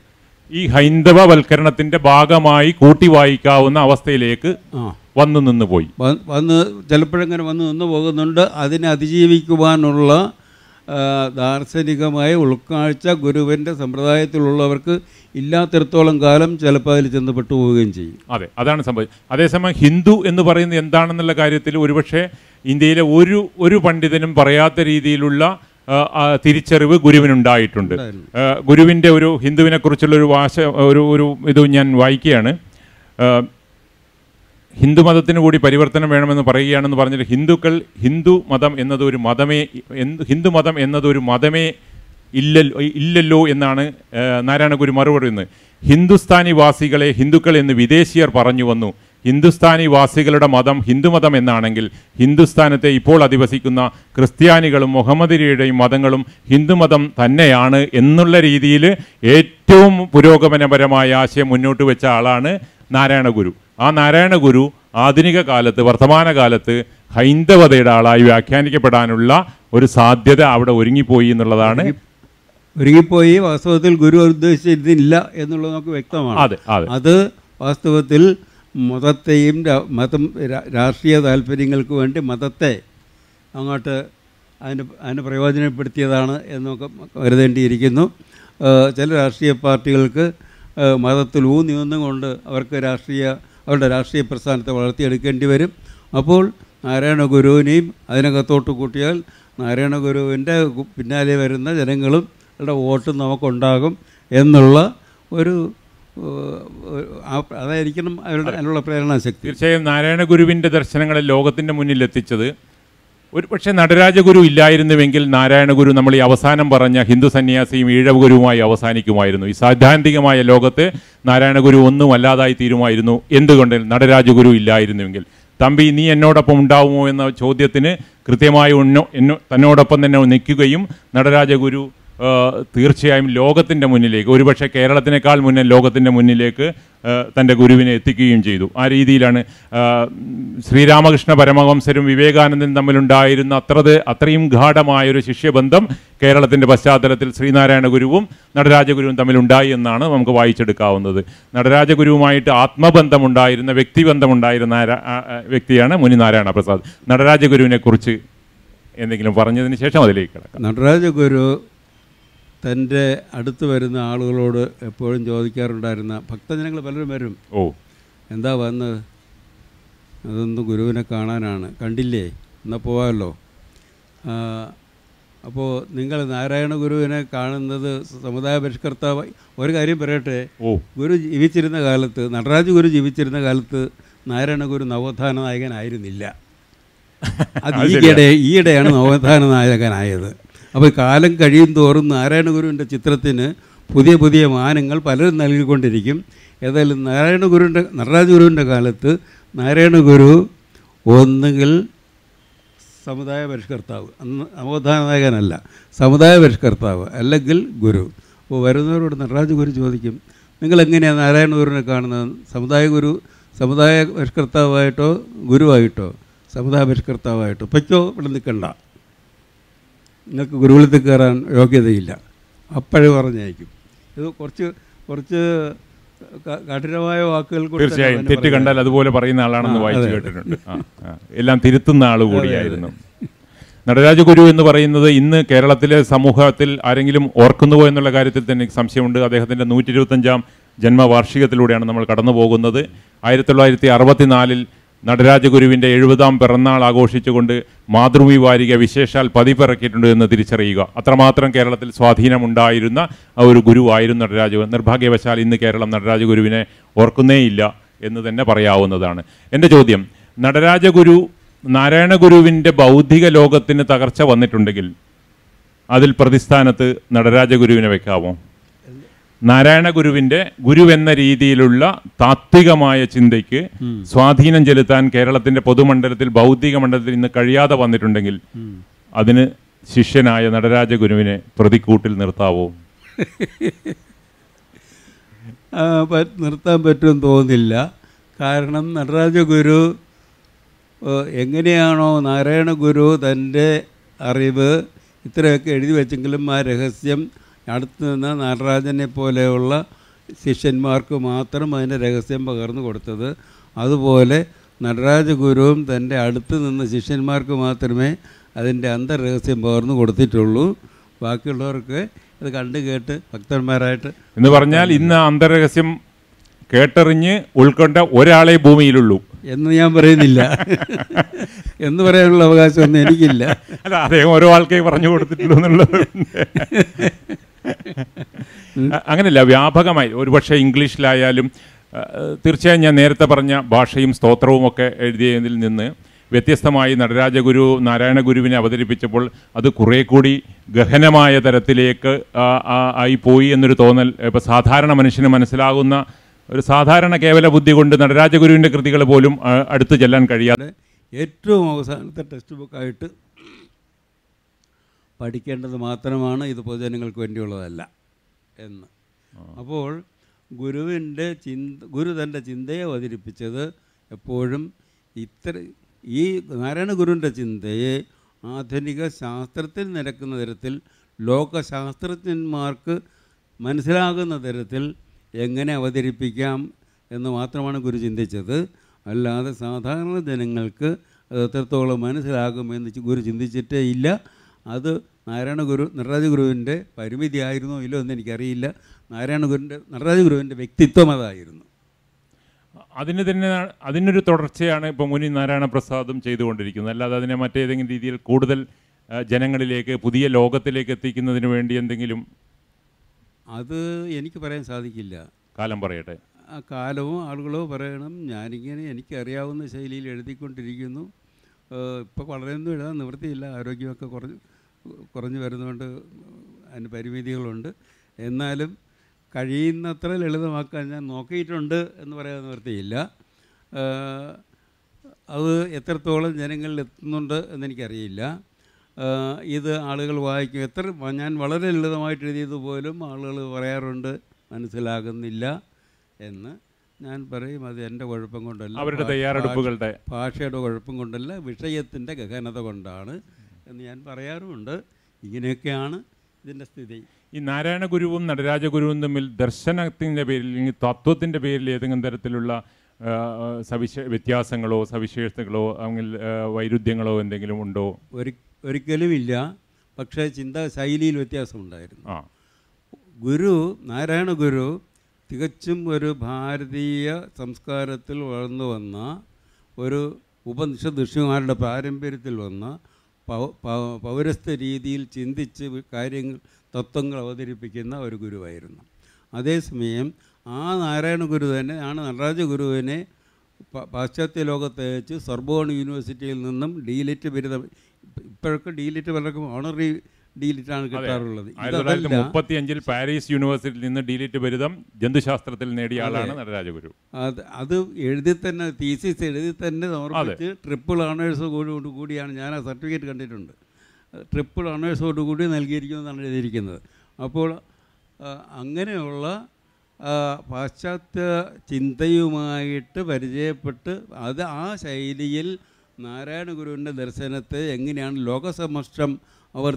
ഈ ഈ വൽക്കരണത്തിന്റെ ഭാഗമായി കൂട്ടി വായിക്കാവുന്ന അവസ്ഥയിലേക്ക് വന്നു നിന്ന് പോയി വന്ന് ചിലപ്പോഴങ്ങനെ വന്ന് നിന്ന് പോകുന്നുണ്ട് അതിനെ അതിജീവിക്കുവാനുള്ള ദാർശനികമായ ഉൾക്കാഴ്ച ഗുരുവിൻ്റെ സമ്പ്രദായത്തിലുള്ളവർക്ക് ഇല്ലാത്തിടത്തോളം കാലം ചിലപ്പോൾ അതിൽ ചെന്നപ്പെട്ടു പോവുകയും ചെയ്യും അതെ അതാണ് സംഭവം അതേസമയം ഹിന്ദു എന്ന് പറയുന്നത് എന്താണെന്നുള്ള കാര്യത്തിൽ ഒരുപക്ഷെ ഇന്ത്യയിലെ ഒരു ഒരു പണ്ഡിതനും പറയാത്ത രീതിയിലുള്ള തിരിച്ചറിവ് ഗുരുവിനുണ്ടായിട്ടുണ്ട് ഗുരുവിൻ്റെ ഒരു ഹിന്ദുവിനെക്കുറിച്ചുള്ള ഒരു വാശ ഒരു ഒരു ഇത് ഞാൻ വായിക്കുകയാണ് ഹിന്ദുമതത്തിന് കൂടി പരിവർത്തനം വേണമെന്ന് പറയുകയാണെന്ന് പറഞ്ഞിട്ട് ഹിന്ദുക്കൾ ഹിന്ദു മതം എന്നതൊരു മതമേ ഹിന്ദു മതം എന്നതൊരു മതമേ ഇല്ലല്ലോ ഇല്ലല്ലോ എന്നാണ് നാരായണഗുരു മറുപടി നിന്ന് ഹിന്ദുസ്ഥാനി വാസികളെ ഹിന്ദുക്കൾ എന്ന് വിദേശീയർ പറഞ്ഞു വന്നു ഹിന്ദുസ്ഥാനി വാസികളുടെ മതം ഹിന്ദുമതം എന്നാണെങ്കിൽ ഹിന്ദുസ്ഥാനത്തെ ഇപ്പോൾ അധിവസിക്കുന്ന ക്രിസ്ത്യാനികളും മുഹമ്മദിയുടെയും മതങ്ങളും ഹിന്ദുമതം തന്നെയാണ് എന്നുള്ള രീതിയിൽ ഏറ്റവും പുരോഗമനപരമായ ആശയം മുന്നോട്ട് വെച്ച ആളാണ് നാരായണഗുരു ആ നാരായണ ഗുരു ആധുനിക കാലത്ത് വർത്തമാനകാലത്ത് ഹൈന്ദവതയുടെ ആളായി വ്യാഖ്യാനിക്കപ്പെടാനുള്ള ഒരു സാധ്യത അവിടെ ഒരുങ്ങിപ്പോയി എന്നുള്ളതാണ് ഒരുങ്ങിപ്പോയി വാസ്തവത്തിൽ ഗുരു ഉദ്ദേശിച്ചിരുന്നില്ല എന്നുള്ളത് നമുക്ക് വ്യക്തമാണ് അതെ അതെ അത് വാസ്തവത്തിൽ മതത്തെയും മതം രാഷ്ട്രീയ താല്പര്യങ്ങൾക്ക് വേണ്ടി മതത്തെ അങ്ങോട്ട് അതിന് അതിന് പ്രയോജനപ്പെടുത്തിയതാണ് എന്നൊക്കെ കരുതേണ്ടിയിരിക്കുന്നു ചില രാഷ്ട്രീയ പാർട്ടികൾക്ക് മതത്തിൽ ഊന്നിയൊന്നും കൊണ്ട് അവർക്ക് രാഷ്ട്രീയ അവരുടെ രാഷ്ട്രീയ പ്രസ്ഥാനത്തെ വളർത്തിയെടുക്കേണ്ടി വരും അപ്പോൾ നാരായണ ഗുരുവിനെയും അതിനകത്തോട്ട് കൂട്ടിയാൽ നാരായണ ഗുരുവിൻ്റെ പിന്നാലെ വരുന്ന ജനങ്ങളും അവരുടെ വോട്ടും നമുക്കുണ്ടാകും എന്നുള്ള ഒരു അതായിരിക്കണം അവരുടെ അതിനുള്ള പ്രേരണാശക്തി തീർച്ചയായും നാരായണ ഗുരുവിൻ്റെ ദർശനങ്ങളെ ലോകത്തിൻ്റെ മുന്നിൽ എത്തിച്ചത് ഒരു പക്ഷേ നടരാജഗുരു ഇല്ലായിരുന്നുവെങ്കിൽ നാരായണഗുരു നമ്മൾ ഈ അവസാനം പറഞ്ഞ ഹിന്ദു സന്യാസിയും ഈഴവഗുരുവുമായി അവസാനിക്കുമായിരുന്നു ഈ സൈദ്ധാന്തികമായ ലോകത്ത് നാരായണഗുരു ഒന്നും അല്ലാതായി തീരുമായിരുന്നു എന്തുകൊണ്ട് നടരാജഗുരു ഇല്ലായിരുന്നുവെങ്കിൽ തമ്പി നീ എന്നോടൊപ്പം ഉണ്ടാവുമോ എന്ന ചോദ്യത്തിന് കൃത്യമായി ഉന്നോ എന്നോ തന്നോടൊപ്പം തന്നെ നിൽക്കുകയും നടരാജഗുരു തീർച്ചയായും ലോകത്തിൻ്റെ മുന്നിലേക്ക് ഒരുപക്ഷെ കേരളത്തിനേക്കാൾ മുന്നേ ലോകത്തിൻ്റെ മുന്നിലേക്ക് തൻ്റെ ഗുരുവിനെ എത്തിക്കുകയും ചെയ്തു ആ രീതിയിലാണ് ശ്രീരാമകൃഷ്ണ പരമഹംസരും വിവേകാനന്ദനും തമ്മിലുണ്ടായിരുന്ന അത്രത് അത്രയും ഗാഠമായൊരു ശിഷ്യബന്ധം കേരളത്തിൻ്റെ പശ്ചാത്തലത്തിൽ ശ്രീനാരായണ ഗുരുവും നടരാജഗുരുവും തമ്മിലുണ്ടായി എന്നാണ് നമുക്ക് വായിച്ചെടുക്കാവുന്നത് നടരാജഗുരുവുമായിട്ട് ആത്മബന്ധമുണ്ടായിരുന്ന വ്യക്തിബന്ധമുണ്ടായിരുന്ന വ്യക്തിയാണ് മുനിനാരായണ പ്രസാദ് നടരാജഗുരുവിനെക്കുറിച്ച് എന്തെങ്കിലും പറഞ്ഞതിന് ശേഷം അതിലേക്ക് കിടക്കാം നടരാജഗുരു തൻ്റെ അടുത്ത് വരുന്ന ആളുകളോട് എപ്പോഴും ചോദിക്കാറുണ്ടായിരുന്ന ഭക്തജനങ്ങൾ പലരും വരും ഓ എന്താ വന്നത് അതൊന്ന് ഗുരുവിനെ കാണാനാണ് കണ്ടില്ലേ എന്നാൽ പോവാമല്ലോ അപ്പോൾ നിങ്ങൾ നാരായണ ഗുരുവിനെ കാണുന്നത് സമുദായ പരിഷ്കർത്താവ് ഒരു കാര്യം പറയട്ടെ ഗുരു ജീവിച്ചിരുന്ന കാലത്ത് നടരാജ് ഗുരു ജീവിച്ചിരുന്ന കാലത്ത് നാരായണ ഗുരു നവോത്ഥാന നായകനായിരുന്നില്ല അത് ഈയിടെ ഈയിടെയാണ് നവോത്ഥാന നായകനായത് അപ്പോൾ കാലം കഴിയും തോറും നാരായണഗുരുവിൻ്റെ ചിത്രത്തിന് പുതിയ പുതിയ മാനങ്ങൾ പലരും നൽകിക്കൊണ്ടിരിക്കും ഏതായാലും നാരായണഗുരുവിൻ്റെ നടരാജഗുരുവിൻ്റെ കാലത്ത് നാരായണഗുരു ഒന്നുകിൽ സമുദായ പരിഷ്കർത്താവ് അന്ന് അവധാനായകനല്ല സമുദായ പരിഷ്കർത്താവ് അല്ലെങ്കിൽ ഗുരു അപ്പോൾ വരുന്നവരോട് നടരാജ ഗുരു ചോദിക്കും നിങ്ങൾ എങ്ങനെയാണ് നാരായണ ഗുരുവിനെ കാണുന്നത് സമുദായ ഗുരു സമുദായ പരിഷ്കർത്താവായിട്ടോ ഗുരുവായിട്ടോ സമുദായ പരിഷ്കർത്താവായിട്ടോ ഇപ്പോഴോ ഇവിടെ നിൽക്കണ്ട നിങ്ങൾക്ക് ഗുരുകുലത്തിൽ കയറാൻ യോഗ്യതയില്ല അപ്പോഴേ പറഞ്ഞയക്കും ഇത് കുറച്ച് കുറച്ച് കഠിനമായ വാക്കുകൾ തീർച്ചയായും തെറ്റ് കണ്ടാൽ അതുപോലെ പറയുന്ന ആളാണെന്ന് വായിച്ചു കേട്ടിട്ടുണ്ട് എല്ലാം തിരുത്തുന്ന ആൾ കൂടിയായിരുന്നു നടരാജഗുരു എന്ന് പറയുന്നത് ഇന്ന് കേരളത്തിലെ സമൂഹത്തിൽ ആരെങ്കിലും ഓർക്കുന്നുവോ എന്നുള്ള കാര്യത്തിൽ തന്നെ സംശയമുണ്ട് അദ്ദേഹത്തിൻ്റെ നൂറ്റി ഇരുപത്തഞ്ചാം ജന്മവാർഷികത്തിലൂടെയാണ് നമ്മൾ കടന്നു പോകുന്നത് ആയിരത്തി തൊള്ളായിരത്തി അറുപത്തിനാലിൽ നടരാജഗുരുവിൻ്റെ എഴുപതാം പിറന്നാൾ ആഘോഷിച്ചുകൊണ്ട് മാതൃഭൂമി വാരിക വിശേഷാൽ പതിപ്പിറക്കിയിട്ടുണ്ട് എന്ന് തിരിച്ചറിയുക അത്രമാത്രം കേരളത്തിൽ സ്വാധീനമുണ്ടായിരുന്ന ഒരു ഗുരുവായിരുന്നു നടരാജ നിർഭാഗ്യവശാൽ ഇന്ന് കേരളം നടരാജഗുരുവിനെ ഓർക്കുന്നേയില്ല എന്ന് തന്നെ പറയാവുന്നതാണ് എൻ്റെ ചോദ്യം നടരാജഗുരു നാരായണഗുരുവിൻ്റെ ബൗദ്ധിക ലോകത്തിന് തകർച്ച വന്നിട്ടുണ്ടെങ്കിൽ അതിൽ പ്രതിസ്ഥാനത്ത് നടരാജഗുരുവിനെ വെക്കാമോ നാരായണ ഗുരു ഗുരുവെന്ന രീതിയിലുള്ള താത്വികമായ ചിന്തയ്ക്ക് സ്വാധീനം ചെലുത്താൻ കേരളത്തിന്റെ പൊതുമണ്ഡലത്തിൽ ഭൗതിക മണ്ഡലത്തിൽ ഇന്ന് കഴിയാതെ വന്നിട്ടുണ്ടെങ്കിൽ അതിന് ശിഷ്യനായ നടരാജ ഗുരുവിനെ പ്രതിക്കൂട്ടിൽ നിർത്താവോ നിർത്താൻ പറ്റും തോന്നില്ല കാരണം നടരാജ ഗുരു എങ്ങനെയാണോ നാരായണ ഗുരു തൻ്റെ അറിവ് ഇത്രയൊക്കെ എഴുതി വെച്ചെങ്കിലും ആ രഹസ്യം അടുത്ത് നിന്ന് നടരാജനെ പോലെയുള്ള ശിഷ്യന്മാർക്ക് മാത്രം അതിൻ്റെ രഹസ്യം പകർന്നു കൊടുത്തത് അതുപോലെ നടരാജ ഗുരുവും തൻ്റെ അടുത്ത് നിന്ന് ശിഷ്യന്മാർക്ക് മാത്രമേ അതിൻ്റെ അന്തർരഹസ്യം പകർന്നു കൊടുത്തിട്ടുള്ളൂ ബാക്കിയുള്ളവർക്ക് ഇത് കണ്ടു കേട്ട് ഭക്തന്മാരായിട്ട് എന്ന് പറഞ്ഞാൽ ഇന്ന് അന്തർരഹസ്യം കേട്ടറിഞ്ഞ് ഉൾക്കൊണ്ട ഒരാളെ ഭൂമിയിലുള്ളൂ എന്ന് ഞാൻ പറയുന്നില്ല എന്ന് പറയാനുള്ള അവകാശമൊന്നും എനിക്കില്ല അല്ല അദ്ദേഹം ഓരോ ആൾക്കേ പറഞ്ഞു കൊടുത്തിട്ടുള്ളൂ എന്നുള്ളത് അങ്ങനെയല്ല വ്യാപകമായി ഒരുപക്ഷെ ഇംഗ്ലീഷിലായാലും തീർച്ചയായും ഞാൻ നേരത്തെ പറഞ്ഞ ഭാഷയും സ്തോത്രവും ഒക്കെ എഴുതിയതിൽ നിന്ന് വ്യത്യസ്തമായി നടരാജഗുരു നാരായണഗുരുവിനെ അവതരിപ്പിച്ചപ്പോൾ അത് കുറേ കൂടി ഗഹനമായ തരത്തിലേക്ക് ആയി പോയി എന്നൊരു തോന്നൽ ഇപ്പോൾ സാധാരണ മനുഷ്യന് മനസ്സിലാകുന്ന ഒരു സാധാരണ കേവല ബുദ്ധി കൊണ്ട് നടരാജഗുരുവിൻ്റെ കൃതികൾ പോലും അടുത്ത് ചെല്ലാൻ കഴിയാതെ ഏറ്റവും അവസാനത്തെ ടെക്സ്റ്റ് ബുക്കായിട്ട് പഠിക്കേണ്ടത് മാത്രമാണ് ഇത് പൊതുജനങ്ങൾക്ക് വേണ്ടിയുള്ളതല്ല എന്ന് അപ്പോൾ ഗുരുവിൻ്റെ ചിന്ത ഗുരു തൻ്റെ ചിന്തയെ അവതരിപ്പിച്ചത് എപ്പോഴും ഇത്ര ഈ നാരായണ ഗുരുവിൻ്റെ ചിന്തയെ ആധുനിക ശാസ്ത്രത്തിൽ നിരക്കുന്ന തരത്തിൽ ലോകശാസ്ത്രജ്ഞന്മാർക്ക് മനസ്സിലാകുന്ന തരത്തിൽ എങ്ങനെ അവതരിപ്പിക്കാം എന്ന് മാത്രമാണ് ഗുരു ചിന്തിച്ചത് അല്ലാതെ സാധാരണ ജനങ്ങൾക്ക് അത് എത്രത്തോളം മനസ്സിലാകുമെന്ന് ഗുരു ചിന്തിച്ചിട്ടേ ഇല്ല അത് നാരായണ ഗുരു നടരാജ ഗുരുവിൻ്റെ പരിമിതിയായിരുന്നോ ഇല്ലോ എന്ന് എനിക്കറിയില്ല നാരായണ ഗുരുവിൻ്റെ നടരാജ ഗുരുവിൻ്റെ വ്യക്തിത്വം അതായിരുന്നു അതിന് തന്നെ അതിനൊരു തുടർച്ചയാണ് ഇപ്പോൾ മുനി നാരായണ പ്രസാദും ചെയ്തുകൊണ്ടിരിക്കുന്നത് അല്ലാതെ അതിനെ മറ്റേതെങ്കിലും രീതിയിൽ കൂടുതൽ ജനങ്ങളിലേക്ക് പുതിയ ലോകത്തിലേക്ക് എത്തിക്കുന്നതിന് വേണ്ടി എന്തെങ്കിലും അത് എനിക്ക് പറയാൻ സാധിക്കില്ല കാലം പറയട്ടെ ആ കാലവും ആളുകളോ പറയണം ഞാനിങ്ങനെ എനിക്കറിയാവുന്ന ശൈലിയിൽ എഴുതിക്കൊണ്ടിരിക്കുന്നു ഇപ്പോൾ വളരെയൊന്നും എഴുതാൻ നിവൃത്തിയില്ല ആരോഗ്യമൊക്കെ കുറഞ്ഞു കുറഞ്ഞു വരുന്നതുകൊണ്ട് അതിന് പരിമിതികളുണ്ട് എന്നാലും കഴിയുന്നത്ര ലളിതമാക്കാൻ ഞാൻ നോക്കിയിട്ടുണ്ട് എന്ന് പറയാൻ നിർത്തിയില്ല അത് എത്രത്തോളം ജനങ്ങളിൽ എത്തുന്നുണ്ട് എന്നെനിക്കറിയില്ല ഇത് ആളുകൾ വായിക്കും എത്ര ഞാൻ വളരെ ലളിതമായിട്ട് എഴുതിയത് പോലും ആളുകൾ പറയാറുണ്ട് മനസ്സിലാകുന്നില്ല എന്ന് ഞാൻ പറയും അത് എൻ്റെ കുഴപ്പം കൊണ്ടല്ല അവരുടെ തയ്യാറെടുപ്പുകളുടെ ഭാഷയുടെ കുഴപ്പം കൊണ്ടല്ല വിഷയത്തിൻ്റെ ഗഹനത കൊണ്ടാണ് എന്ന് ഞാൻ പറയാറുമുണ്ട് ഇങ്ങനെയൊക്കെയാണ് ഇതിൻ്റെ സ്ഥിതി ഈ നാരായണ ഗുരുവും നടരാജ ഗുരുവും തമ്മിൽ ദർശനത്തിൻ്റെ പേരിൽ അല്ലെങ്കിൽ തത്വത്തിൻ്റെ പേരിൽ ഏതെങ്കിലും തരത്തിലുള്ള സവിശേ വ്യത്യാസങ്ങളോ സവിശേഷതകളോ അല്ലെങ്കിൽ വൈരുദ്ധ്യങ്ങളോ എന്തെങ്കിലും ഉണ്ടോ ഒരി ഒരിക്കലും ഇല്ല പക്ഷേ ചിന്താ ശൈലിയിൽ വ്യത്യാസമുണ്ടായിരുന്നു ആ ഗുരു നാരായണ ഗുരു തികച്ചും ഒരു ഭാരതീയ സംസ്കാരത്തിൽ വളർന്നു വന്ന ഒരു ഉപനിഷദ് ഋഷിമാരുടെ പാരമ്പര്യത്തിൽ വന്ന പൗരസ്ത്യ രീതിയിൽ ചിന്തിച്ച് കാര്യങ്ങൾ തത്വങ്ങൾ അവതരിപ്പിക്കുന്ന ഒരു ഗുരുവായിരുന്നു അതേസമയം ആ നാരായണ ഗുരു തന്നെ ആണ് നടരാജ ഗുരുവിനെ പാശ്ചാത്യ ലോകത്ത് വെച്ച് സർബോൺ യൂണിവേഴ്സിറ്റിയിൽ നിന്നും ഡീലിറ്റ് ബിരുദം ഇപ്പോഴൊക്കെ ഡീലിറ്റ് പലർക്കും ഓണറി ഡീലിറ്റാണ് കിട്ടാറുള്ളത് അഞ്ചിൽ പാരീസ് യൂണിവേഴ്സിറ്റിയിൽ നിന്ന് ഡീലിറ്റ് ബിരുദം ജന്തുശാസ്ത്രത്തിൽ നേടിയ ആളാണ് നടരാജഗുരു അത് അത് എഴുതി തന്നെ തീസിസ് എഴുതി തന്നെ ഓർമ്മിച്ച് ട്രിപ്പിൾ ഓണേഴ്സോട് കൂടിയാണ് ഞാൻ ആ സർട്ടിഫിക്കറ്റ് കണ്ടിട്ടുണ്ട് ട്രിപ്പിൾ ഓണേഴ്സോട് കൂടി നൽകിയിരിക്കുന്നതാണ് എഴുതിയിരിക്കുന്നത് അപ്പോൾ അങ്ങനെയുള്ള പാശ്ചാത്യ ചിന്തയുമായിട്ട് പരിചയപ്പെട്ട് അത് ആ ശൈലിയിൽ നാരായണ ഗുരുവിൻ്റെ ദർശനത്തെ എങ്ങനെയാണ് ലോകസമഷ്ടം അവർ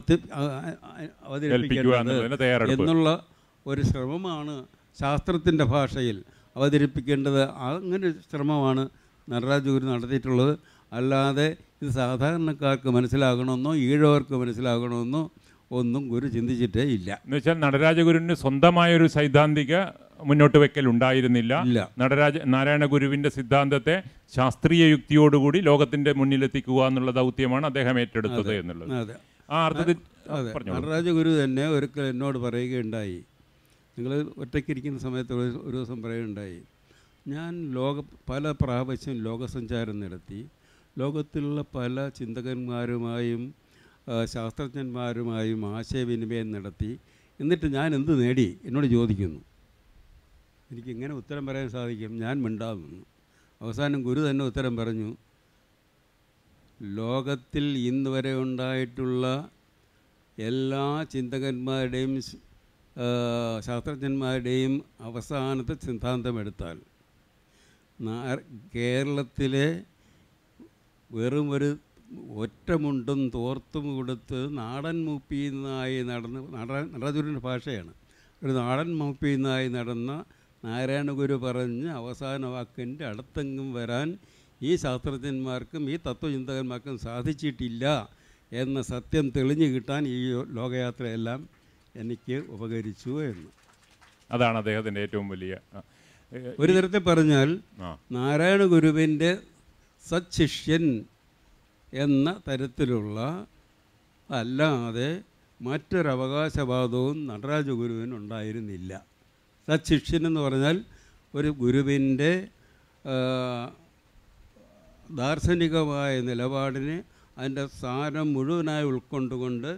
അവതരിപ്പിക്കേണ്ടത് എന്നുള്ള ഒരു ശ്രമമാണ് ശാസ്ത്രത്തിൻ്റെ ഭാഷയിൽ അവതരിപ്പിക്കേണ്ടത് അങ്ങനെ ശ്രമമാണ് നടരാജ് ഗുരു നടത്തിയിട്ടുള്ളത് അല്ലാതെ ഇത് സാധാരണക്കാർക്ക് മനസ്സിലാകണമെന്നോ ഈഴവർക്ക് മനസ്സിലാകണമെന്നോ ഒന്നും ഗുരു ചിന്തിച്ചിട്ടേ ഇല്ല എന്ന് വെച്ചാൽ നടരാജഗുരുവിന് സ്വന്തമായൊരു സൈദ്ധാന്തിക മുന്നോട്ട് വെക്കൽ ഉണ്ടായിരുന്നില്ല നടരാജ നാരായണ ഗുരുവിൻ്റെ സിദ്ധാന്തത്തെ ശാസ്ത്രീയ യുക്തിയോടുകൂടി ലോകത്തിൻ്റെ മുന്നിലെത്തിക്കുക എന്നുള്ള ദൗത്യമാണ് അദ്ദേഹം ഏറ്റെടുത്തത് എന്നുള്ളത് ആ ഗുരു അതെ തന്നെ ഒരിക്കൽ എന്നോട് പറയുകയുണ്ടായി നിങ്ങൾ ഒറ്റയ്ക്കിരിക്കുന്ന സമയത്ത് ഒരു ദിവസം പറയുകയുണ്ടായി ഞാൻ ലോക പല പ്രാവശ്യം ലോകസഞ്ചാരം നടത്തി ലോകത്തിലുള്ള പല ചിന്തകന്മാരുമായും ശാസ്ത്രജ്ഞന്മാരുമായും ആശയവിനിമയം നടത്തി എന്നിട്ട് ഞാൻ എന്ത് നേടി എന്നോട് ചോദിക്കുന്നു എനിക്കിങ്ങനെ ഉത്തരം പറയാൻ സാധിക്കും ഞാൻ മിണ്ടാകുന്നു അവസാനം ഗുരു തന്നെ ഉത്തരം പറഞ്ഞു ലോകത്തിൽ ഇന്ന് വരെ ഉണ്ടായിട്ടുള്ള എല്ലാ ചിന്തകന്മാരുടെയും ശാസ്ത്രജ്ഞന്മാരുടെയും അവസാനത്തെ സിദ്ധാന്തമെടുത്താൽ കേരളത്തിലെ വെറും ഒരു ഒറ്റമുണ്ടും തോർത്തും കൊടുത്ത് നാടൻ മൂപ്പിന്നായി നടന്ന് നട നടചുരൻ്റെ ഭാഷയാണ് ഒരു നാടൻ മൂപ്പിന്നായി നടന്ന നാരായണഗുരു പറഞ്ഞ് അവസാന വാക്കിൻ്റെ അടുത്തെങ്കും വരാൻ ഈ ശാസ്ത്രജ്ഞന്മാർക്കും ഈ തത്വചിന്തകന്മാർക്കും സാധിച്ചിട്ടില്ല എന്ന സത്യം തെളിഞ്ഞു കിട്ടാൻ ഈ ലോകയാത്രയെല്ലാം എനിക്ക് ഉപകരിച്ചു എന്ന് അതാണ് അദ്ദേഹത്തിൻ്റെ ഏറ്റവും വലിയ ഒരു തരത്തിൽ പറഞ്ഞാൽ നാരായണ ഗുരുവിൻ്റെ സച്ഛിഷ്യൻ എന്ന തരത്തിലുള്ള അല്ലാതെ മറ്റൊരവകാശവാദവും നടരാജ ഗുരുവിന് ഉണ്ടായിരുന്നില്ല സച്ശിഷ്യൻ എന്ന് പറഞ്ഞാൽ ഒരു ഗുരുവിൻ്റെ ദാർശനികമായ നിലപാടിനെ അതിൻ്റെ സാരം മുഴുവനായി ഉൾക്കൊണ്ടുകൊണ്ട്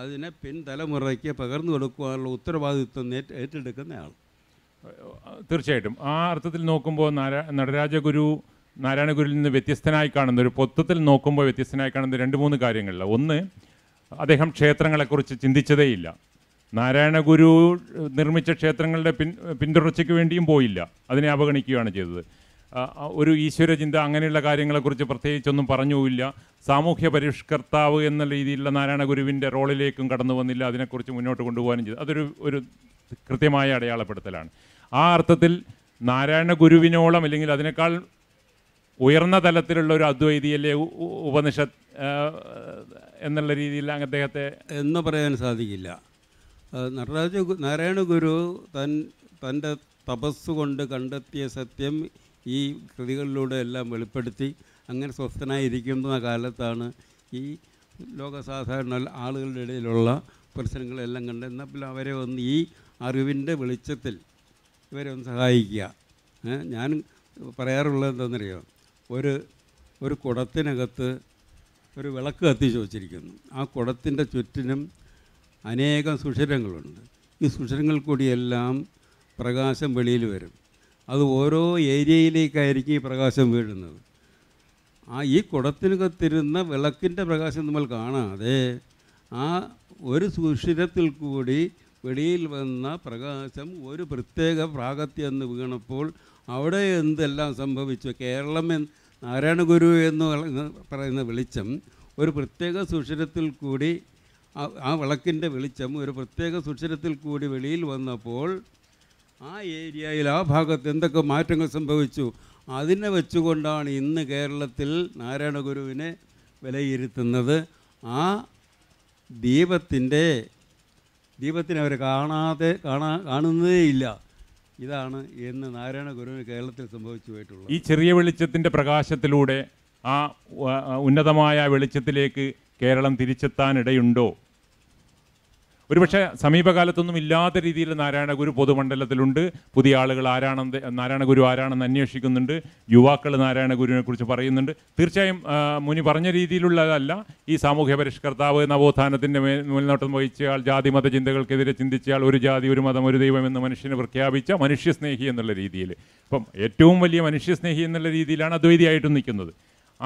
അതിനെ പിൻതലമുറയ്ക്ക് പകർന്നു കൊടുക്കുവാനുള്ള ഉത്തരവാദിത്വം ഏറ്റെടുക്കുന്നയാൾ തീർച്ചയായിട്ടും ആ അർത്ഥത്തിൽ നോക്കുമ്പോൾ നാരായ നടരാജഗുരു നാരായണഗുരുവിൽ നിന്ന് വ്യത്യസ്തനായി കാണുന്ന ഒരു പൊത്തത്തിൽ നോക്കുമ്പോൾ വ്യത്യസ്തനായി കാണുന്ന രണ്ട് മൂന്ന് കാര്യങ്ങളിൽ ഒന്ന് അദ്ദേഹം ക്ഷേത്രങ്ങളെക്കുറിച്ച് ചിന്തിച്ചതേയില്ല നാരായണഗുരു നിർമ്മിച്ച ക്ഷേത്രങ്ങളുടെ പിൻ പിന്തുടർച്ചയ്ക്ക് വേണ്ടിയും പോയില്ല അതിനെ അവഗണിക്കുകയാണ് ചെയ്തത് ഒരു ഈശ്വരചിന്ത അങ്ങനെയുള്ള കാര്യങ്ങളെക്കുറിച്ച് പ്രത്യേകിച്ചൊന്നും പറഞ്ഞുമില്ല സാമൂഹ്യ പരിഷ്കർത്താവ് എന്ന രീതിയിലുള്ള നാരായണ ഗുരുവിൻ്റെ റോളിലേക്കും കടന്നു വന്നില്ല അതിനെക്കുറിച്ച് മുന്നോട്ട് കൊണ്ടുപോകാനും ചെയ്തു അതൊരു ഒരു കൃത്യമായ അടയാളപ്പെടുത്തലാണ് ആ അർത്ഥത്തിൽ നാരായണ ഗുരുവിനോളം അല്ലെങ്കിൽ അതിനേക്കാൾ ഉയർന്ന തലത്തിലുള്ള ഒരു അദ്വൈതിയല്ലേ ഉപനിഷത്ത് എന്നുള്ള രീതിയിൽ അദ്ദേഹത്തെ എന്ന് പറയാൻ സാധിക്കില്ല നടരാജ നാരായണ ഗുരു തൻ തൻ്റെ തപസ്സുകൊണ്ട് കണ്ടെത്തിയ സത്യം ഈ കൃതികളിലൂടെ എല്ലാം വെളിപ്പെടുത്തി അങ്ങനെ സ്വസ്ഥനായിരിക്കുന്ന കാലത്താണ് ഈ ലോകസാധാരണ ആളുകളുടെ ഇടയിലുള്ള പ്രശ്നങ്ങളെല്ലാം കണ്ട് എന്നാൽ പിന്നെ അവരെ ഒന്ന് ഈ അറിവിൻ്റെ വെളിച്ചത്തിൽ ഇവരെ ഒന്ന് സഹായിക്കുക ഞാൻ പറയാറുള്ളത് എന്താണെന്നറിയോ ഒരു ഒരു കുടത്തിനകത്ത് ഒരു വിളക്ക് കത്തിച്ച് വച്ചിരിക്കുന്നു ആ കുടത്തിൻ്റെ ചുറ്റിനും അനേകം സുഷിരങ്ങളുണ്ട് ഈ സുഷിരങ്ങൾ കൂടിയെല്ലാം പ്രകാശം വെളിയിൽ വരും അത് ഓരോ ഏരിയയിലേക്കായിരിക്കും ഈ പ്രകാശം വീഴുന്നത് ആ ഈ കുടത്തിന് കത്തിരുന്ന വിളക്കിൻ്റെ പ്രകാശം നമ്മൾ കാണാതെ ആ ഒരു സുഷിരത്തിൽ കൂടി വെളിയിൽ വന്ന പ്രകാശം ഒരു പ്രത്യേക പ്രാഗത്യം എന്ന് വീണപ്പോൾ അവിടെ എന്തെല്ലാം സംഭവിച്ചു കേരളം എന്ന് നാരായണഗുരു എന്ന് പറയുന്ന വെളിച്ചം ഒരു പ്രത്യേക സുഷിരത്തിൽ കൂടി ആ വിളക്കിൻ്റെ വെളിച്ചം ഒരു പ്രത്യേക സുഷിരത്തിൽ കൂടി വെളിയിൽ വന്നപ്പോൾ ആ ഏരിയയിൽ ആ ഭാഗത്ത് എന്തൊക്കെ മാറ്റങ്ങൾ സംഭവിച്ചു അതിനെ വെച്ചുകൊണ്ടാണ് ഇന്ന് കേരളത്തിൽ നാരായണഗുരുവിനെ വിലയിരുത്തുന്നത് ആ ദീപത്തിൻ്റെ ദീപത്തിനെ അവർ കാണാതെ കാണാ കാണുന്നതേയില്ല ഇല്ല ഇതാണ് എന്ന് നാരായണ ഗുരുവിന് കേരളത്തിൽ സംഭവിച്ചു പോയിട്ടുള്ളത് ഈ ചെറിയ വെളിച്ചത്തിൻ്റെ പ്രകാശത്തിലൂടെ ആ ഉന്നതമായ വെളിച്ചത്തിലേക്ക് കേരളം തിരിച്ചെത്താനിടയുണ്ടോ ഒരുപക്ഷെ സമീപകാലത്തൊന്നും ഇല്ലാത്ത രീതിയിൽ നാരായണഗുരു പൊതുമണ്ഡലത്തിലുണ്ട് പുതിയ ആളുകൾ ആരാണെന്ന് നാരായണഗുരു ആരാണെന്ന് അന്വേഷിക്കുന്നുണ്ട് യുവാക്കൾ നാരായണഗുരുവിനെ കുറിച്ച് പറയുന്നുണ്ട് തീർച്ചയായും മുനി പറഞ്ഞ രീതിയിലുള്ളതല്ല ഈ സാമൂഹ്യ പരിഷ്കർത്താവ് നവോത്ഥാനത്തിൻ്റെ മേൽനോട്ടം വഹിച്ചയാൾ ജാതി മത ചിന്തകൾക്കെതിരെ ചിന്തിച്ചയാൾ ഒരു ജാതി ഒരു മതം ഒരു ദൈവം എന്ന് മനുഷ്യനെ പ്രഖ്യാപിച്ച മനുഷ്യസ്നേഹി എന്നുള്ള രീതിയിൽ ഇപ്പം ഏറ്റവും വലിയ മനുഷ്യസ്നേഹി എന്നുള്ള രീതിയിലാണ് അദ്വൈതിയായിട്ട് നിൽക്കുന്നത്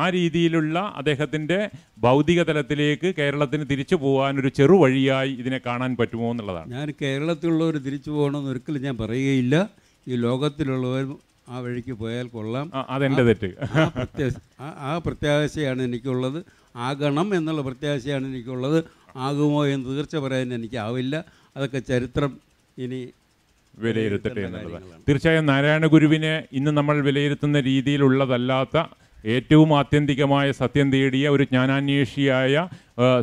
ആ രീതിയിലുള്ള അദ്ദേഹത്തിൻ്റെ ഭൗതിക തലത്തിലേക്ക് കേരളത്തിന് തിരിച്ചു പോകാൻ ഒരു ചെറുവഴിയായി ഇതിനെ കാണാൻ പറ്റുമോ എന്നുള്ളതാണ് ഞാൻ കേരളത്തിലുള്ളവർ തിരിച്ചു പോകണമെന്ന് ഒരിക്കലും ഞാൻ പറയുകയില്ല ഈ ലോകത്തിലുള്ളവർ ആ വഴിക്ക് പോയാൽ കൊള്ളാം അതെൻ്റെ തെറ്റ് ആ പ്രത്യാശയാണ് എനിക്കുള്ളത് ആകണം എന്നുള്ള പ്രത്യാശയാണ് എനിക്കുള്ളത് ആകുമോ എന്ന് തീർച്ച പറയാൻ എനിക്കാവില്ല അതൊക്കെ ചരിത്രം ഇനി വിലയിരുത്തട്ടെ എന്നുള്ളത് തീർച്ചയായും നാരായണ ഗുരുവിനെ ഇന്ന് നമ്മൾ വിലയിരുത്തുന്ന രീതിയിലുള്ളതല്ലാത്ത ഏറ്റവും ആത്യന്തികമായ സത്യം തേടിയ ഒരു ജ്ഞാനാന്വേഷിയായ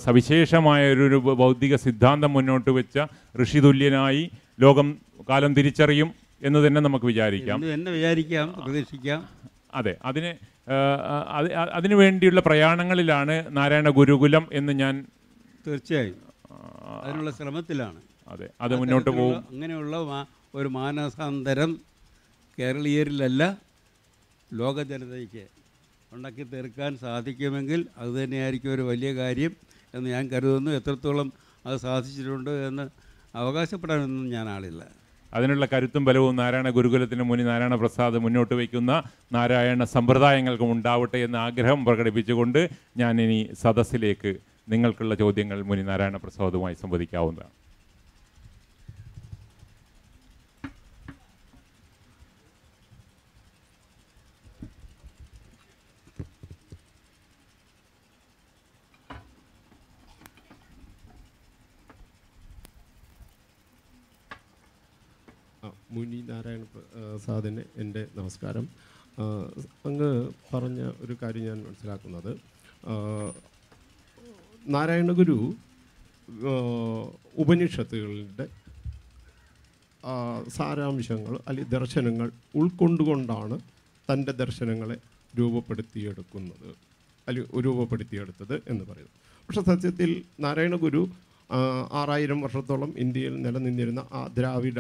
സവിശേഷമായ ഒരു ബൗദ്ധിക സിദ്ധാന്തം മുന്നോട്ട് വെച്ച ഋഷിതുല്യനായി ലോകം കാലം തിരിച്ചറിയും എന്ന് തന്നെ നമുക്ക് വിചാരിക്കാം തന്നെ വിചാരിക്കാം പ്രതീക്ഷിക്കാം അതെ അതിന് അതിനു വേണ്ടിയുള്ള പ്രയാണങ്ങളിലാണ് നാരായണ ഗുരുകുലം എന്ന് ഞാൻ തീർച്ചയായും അതിനുള്ള ശ്രമത്തിലാണ് അതെ അത് മുന്നോട്ട് പോകും അങ്ങനെയുള്ള ഒരു മാനസാന്തരം കേരളീയരിലല്ല ലോക ജനതയ്ക്ക് ഉണ്ടാക്കി തീർക്കാൻ സാധിക്കുമെങ്കിൽ അതുതന്നെയായിരിക്കും ഒരു വലിയ കാര്യം എന്ന് ഞാൻ കരുതുന്നു എത്രത്തോളം അത് സാധിച്ചിട്ടുണ്ട് എന്ന് അവകാശപ്പെടാനൊന്നും ഞാൻ ആളില്ല അതിനുള്ള കരുത്തും ബലവും നാരായണ ഗുരുകുലത്തിന് മുന്നിൽ നാരായണ പ്രസാദ് മുന്നോട്ട് വയ്ക്കുന്ന നാരായണ സമ്പ്രദായങ്ങൾക്കും ഉണ്ടാവട്ടെ എന്ന ആഗ്രഹം പ്രകടിപ്പിച്ചുകൊണ്ട് ഞാനിനി സദസ്സിലേക്ക് നിങ്ങൾക്കുള്ള ചോദ്യങ്ങൾ മുനി നാരായണ പ്രസാദുമായി സംവദിക്കാവുന്നതാണ് മുനി നാരായണ സാദിന് എൻ്റെ നമസ്കാരം അങ്ങ് പറഞ്ഞ ഒരു കാര്യം ഞാൻ മനസ്സിലാക്കുന്നത് നാരായണഗുരു ഉപനിഷത്തുകളുടെ സാരാംശങ്ങൾ അല്ലെ ദർശനങ്ങൾ ഉൾക്കൊണ്ടുകൊണ്ടാണ് തൻ്റെ ദർശനങ്ങളെ രൂപപ്പെടുത്തിയെടുക്കുന്നത് അല്ലെ രൂപപ്പെടുത്തിയെടുത്തത് എന്ന് പറയുന്നത് പക്ഷെ സത്യത്തിൽ നാരായണഗുരു ആറായിരം വർഷത്തോളം ഇന്ത്യയിൽ നിലനിന്നിരുന്ന ആ ദ്രാവിഡ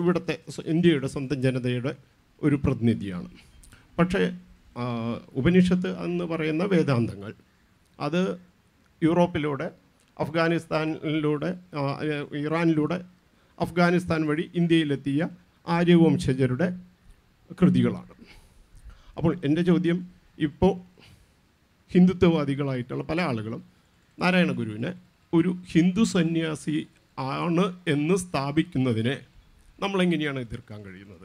ഇവിടുത്തെ ഇന്ത്യയുടെ സ്വന്തം ജനതയുടെ ഒരു പ്രതിനിധിയാണ് പക്ഷേ ഉപനിഷത്ത് എന്ന് പറയുന്ന വേദാന്തങ്ങൾ അത് യൂറോപ്പിലൂടെ അഫ്ഗാനിസ്ഥാനിലൂടെ ഇറാനിലൂടെ അഫ്ഗാനിസ്ഥാൻ വഴി ഇന്ത്യയിലെത്തിയ ആര്യവംശജരുടെ കൃതികളാണ് അപ്പോൾ എൻ്റെ ചോദ്യം ഇപ്പോൾ ഹിന്ദുത്വവാദികളായിട്ടുള്ള പല ആളുകളും നാരായണ ഗുരുവിനെ ഒരു ഹിന്ദു സന്യാസി ആണ് എന്ന് സ്ഥാപിക്കുന്നതിനെ നമ്മളെങ്ങനെയാണ് എതിർക്കാൻ കഴിയുന്നത്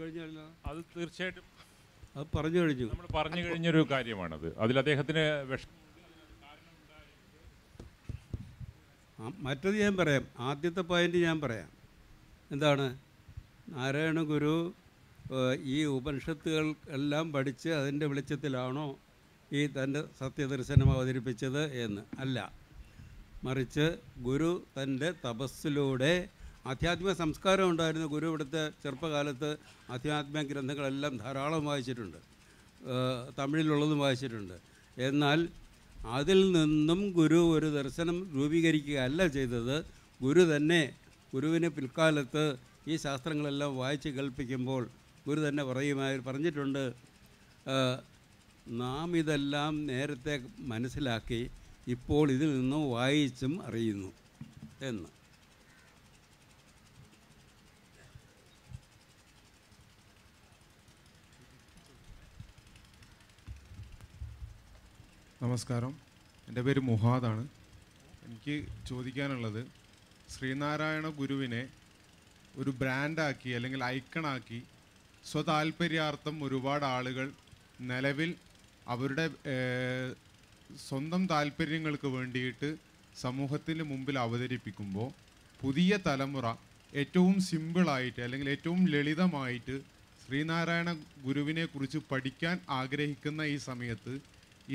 കഴിഞ്ഞല്ല അത് തീർച്ചയായിട്ടും അത് പറഞ്ഞു കഴിഞ്ഞു നമ്മൾ പറഞ്ഞു കഴിഞ്ഞൊരു കാര്യമാണത് അതിൽ അദ്ദേഹത്തിന് മറ്റത് ഞാൻ പറയാം ആദ്യത്തെ പോയിന്റ് ഞാൻ പറയാം എന്താണ് നാരായണ ഗുരു ഈ ഉപനിഷത്തുകൾ എല്ലാം പഠിച്ച് അതിൻ്റെ വെളിച്ചത്തിലാണോ ഈ തൻ്റെ സത്യദർശനം അവതരിപ്പിച്ചത് എന്ന് അല്ല മറിച്ച് ഗുരു തൻ്റെ തപസ്സിലൂടെ ആധ്യാത്മിക സംസ്കാരം ഉണ്ടായിരുന്ന ഗുരു ഇവിടുത്തെ ചെറുപ്പകാലത്ത് ആധ്യാത്മിക ഗ്രന്ഥങ്ങളെല്ലാം ധാരാളം വായിച്ചിട്ടുണ്ട് തമിഴിലുള്ളതും വായിച്ചിട്ടുണ്ട് എന്നാൽ അതിൽ നിന്നും ഗുരു ഒരു ദർശനം രൂപീകരിക്കുകയല്ല ചെയ്തത് ഗുരു തന്നെ ഗുരുവിനെ പിൽക്കാലത്ത് ഈ ശാസ്ത്രങ്ങളെല്ലാം വായിച്ച് കേൾപ്പിക്കുമ്പോൾ ഗുരു തന്നെ പറയുമായി പറഞ്ഞിട്ടുണ്ട് നാം ഇതെല്ലാം നേരത്തെ മനസ്സിലാക്കി ഇപ്പോൾ ഇതിൽ നിന്നും വായിച്ചും അറിയുന്നു എന്ന് നമസ്കാരം എൻ്റെ പേര് മുഹാദാണ് എനിക്ക് ചോദിക്കാനുള്ളത് ശ്രീനാരായണ ഗുരുവിനെ ഒരു ബ്രാൻഡാക്കി അല്ലെങ്കിൽ ഐക്കണാക്കി സ്വതാൽപര്യാർത്ഥം ഒരുപാട് ആളുകൾ നിലവിൽ അവരുടെ സ്വന്തം താല്പര്യങ്ങൾക്ക് വേണ്ടിയിട്ട് സമൂഹത്തിന് മുമ്പിൽ അവതരിപ്പിക്കുമ്പോൾ പുതിയ തലമുറ ഏറ്റവും സിമ്പിളായിട്ട് അല്ലെങ്കിൽ ഏറ്റവും ലളിതമായിട്ട് ശ്രീനാരായണ ഗുരുവിനെക്കുറിച്ച് പഠിക്കാൻ ആഗ്രഹിക്കുന്ന ഈ സമയത്ത്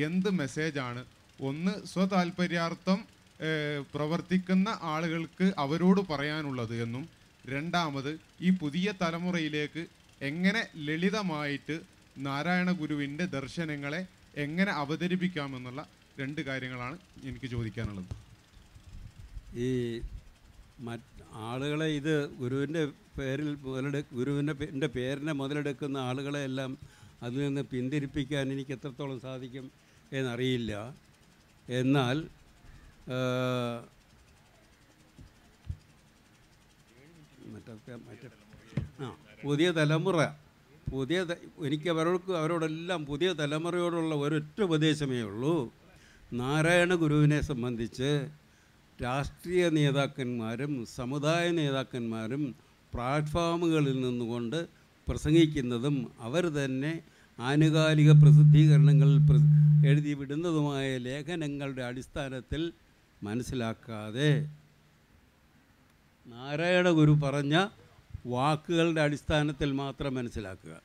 എന്ത് മെസ്സേജാണ് ഒന്ന് സ്വതാൽപര്യാർത്ഥം പ്രവർത്തിക്കുന്ന ആളുകൾക്ക് അവരോട് പറയാനുള്ളത് എന്നും രണ്ടാമത് ഈ പുതിയ തലമുറയിലേക്ക് എങ്ങനെ ലളിതമായിട്ട് നാരായണ ഗുരുവിൻ്റെ ദർശനങ്ങളെ എങ്ങനെ അവതരിപ്പിക്കാമെന്നുള്ള രണ്ട് കാര്യങ്ങളാണ് എനിക്ക് ചോദിക്കാനുള്ളത് ഈ മറ്റ് ആളുകളെ ഇത് ഗുരുവിൻ്റെ പേരിൽ മുതലെടു ഗുരുവിൻ്റെ എൻ്റെ പേരിനെ മുതലെടുക്കുന്ന ആളുകളെ എല്ലാം അതിൽ നിന്ന് പിന്തിരിപ്പിക്കാൻ എനിക്ക് എത്രത്തോളം സാധിക്കും എന്നറിയില്ല എന്നാൽ മറ്റേ മറ്റേ ആ പുതിയ തലമുറ പുതിയ എനിക്ക് അവർക്ക് അവരോടെല്ലാം പുതിയ തലമുറയോടുള്ള ഒരൊറ്റ ഉപദേശമേ ഉള്ളൂ നാരായണ ഗുരുവിനെ സംബന്ധിച്ച് രാഷ്ട്രീയ നേതാക്കന്മാരും സമുദായ നേതാക്കന്മാരും പ്ലാറ്റ്ഫോമുകളിൽ നിന്നുകൊണ്ട് പ്രസംഗിക്കുന്നതും അവർ തന്നെ ആനുകാലിക പ്രസിദ്ധീകരണങ്ങളിൽ എഴുതി വിടുന്നതുമായ ലേഖനങ്ങളുടെ അടിസ്ഥാനത്തിൽ മനസ്സിലാക്കാതെ നാരായണ ഗുരു പറഞ്ഞ വാക്കുകളുടെ അടിസ്ഥാനത്തിൽ മാത്രം മനസ്സിലാക്കുക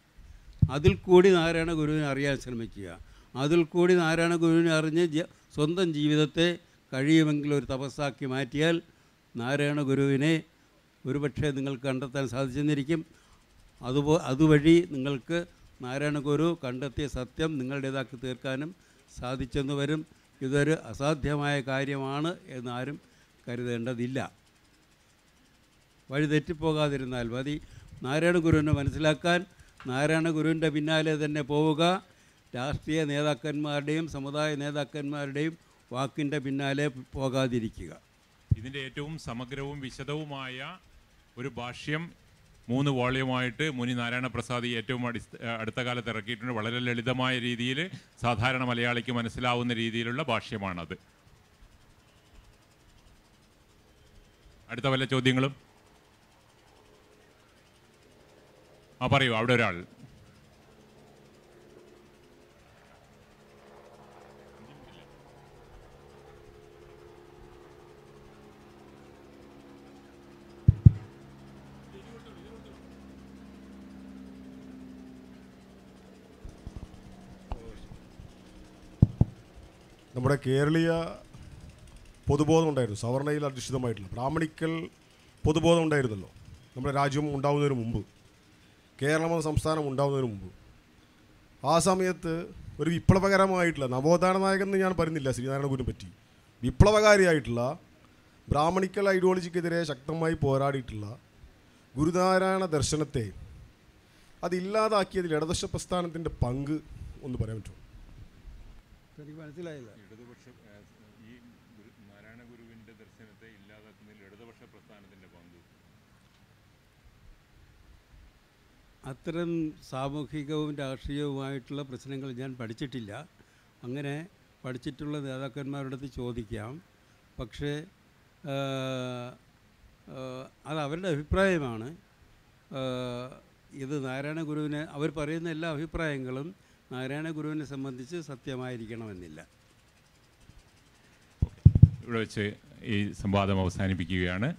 അതിൽ കൂടി നാരായണ ഗുരുവിനെ അറിയാൻ ശ്രമിക്കുക അതിൽ കൂടി നാരായണ ഗുരുവിനെ അറിഞ്ഞ് സ്വന്തം ജീവിതത്തെ കഴിയുമെങ്കിൽ ഒരു തപസ്സാക്കി മാറ്റിയാൽ നാരായണ ഗുരുവിനെ ഒരുപക്ഷെ നിങ്ങൾക്ക് കണ്ടെത്താൻ സാധിച്ചെന്നിരിക്കും അതുപോ അതുവഴി നിങ്ങൾക്ക് നാരായണ ഗുരു കണ്ടെത്തിയ സത്യം നിങ്ങളുടേതാക്കി തീർക്കാനും സാധിച്ചെന്ന് വരും ഇതൊരു അസാധ്യമായ കാര്യമാണ് എന്നാരും കരുതേണ്ടതില്ല വഴി തെറ്റിപ്പോകാതിരുന്നാൽ മതി നാരായണ ഗുരുവിനെ മനസ്സിലാക്കാൻ നാരായണ ഗുരുവിൻ്റെ പിന്നാലെ തന്നെ പോവുക രാഷ്ട്രീയ നേതാക്കന്മാരുടെയും സമുദായ നേതാക്കന്മാരുടെയും വാക്കിൻ്റെ പിന്നാലെ പോകാതിരിക്കുക ഇതിൻ്റെ ഏറ്റവും സമഗ്രവും വിശദവുമായ ഒരു ഭാഷ്യം മൂന്ന് വോളിയുമായിട്ട് മുനി നാരായണ പ്രസാദ് ഏറ്റവും അടുത്ത കാലത്ത് ഇറക്കിയിട്ടുണ്ട് വളരെ ലളിതമായ രീതിയിൽ സാധാരണ മലയാളിക്ക് മനസ്സിലാവുന്ന രീതിയിലുള്ള ഭാഷ്യമാണത് അടുത്ത വല്ല ചോദ്യങ്ങളും ആ പറയൂ അവിടെ ഒരാൾ നമ്മുടെ കേരളീയ പൊതുബോധം ഉണ്ടായിരുന്നു സവർണയിൽ അധിഷ്ഠിതമായിട്ടുള്ള ബ്രാഹ്മണിക്കൽ പൊതുബോധം ഉണ്ടായിരുന്നല്ലോ നമ്മുടെ രാജ്യം ഉണ്ടാവുന്നതിന് മുമ്പ് കേരളം എന്ന സംസ്ഥാനം ഉണ്ടാവുന്നതിന് മുമ്പ് ആ സമയത്ത് ഒരു വിപ്ലവകരമായിട്ടുള്ള നവോത്ഥാന നായകൻ എന്ന് ഞാൻ പറയുന്നില്ല ശ്രീനാരായണഗുരുവിനെ പറ്റി വിപ്ലവകാരിയായിട്ടുള്ള ബ്രാഹ്മണിക്കൽ ഐഡിയോളജിക്കെതിരെ ശക്തമായി പോരാടിയിട്ടുള്ള ഗുരുനാരായണ ദർശനത്തെ അതില്ലാതാക്കിയതിൽ ഇടതുപക്ഷ പ്രസ്ഥാനത്തിൻ്റെ പങ്ക് ഒന്ന് പറയാൻ പറ്റുമോ മനസ്സിലായില്ല അത്തരം സാമൂഹികവും രാഷ്ട്രീയവുമായിട്ടുള്ള പ്രശ്നങ്ങൾ ഞാൻ പഠിച്ചിട്ടില്ല അങ്ങനെ പഠിച്ചിട്ടുള്ള നേതാക്കന്മാരുടെ അടുത്ത് ചോദിക്കാം പക്ഷേ അത് അവരുടെ അഭിപ്രായമാണ് ഇത് നാരായണ ഗുരുവിനെ അവർ പറയുന്ന എല്ലാ അഭിപ്രായങ്ങളും നാരായണ ഗുരുവിനെ സംബന്ധിച്ച് സത്യമായിരിക്കണമെന്നില്ല ഇവിടെ വെച്ച് ഈ സംവാദം അവസാനിപ്പിക്കുകയാണ്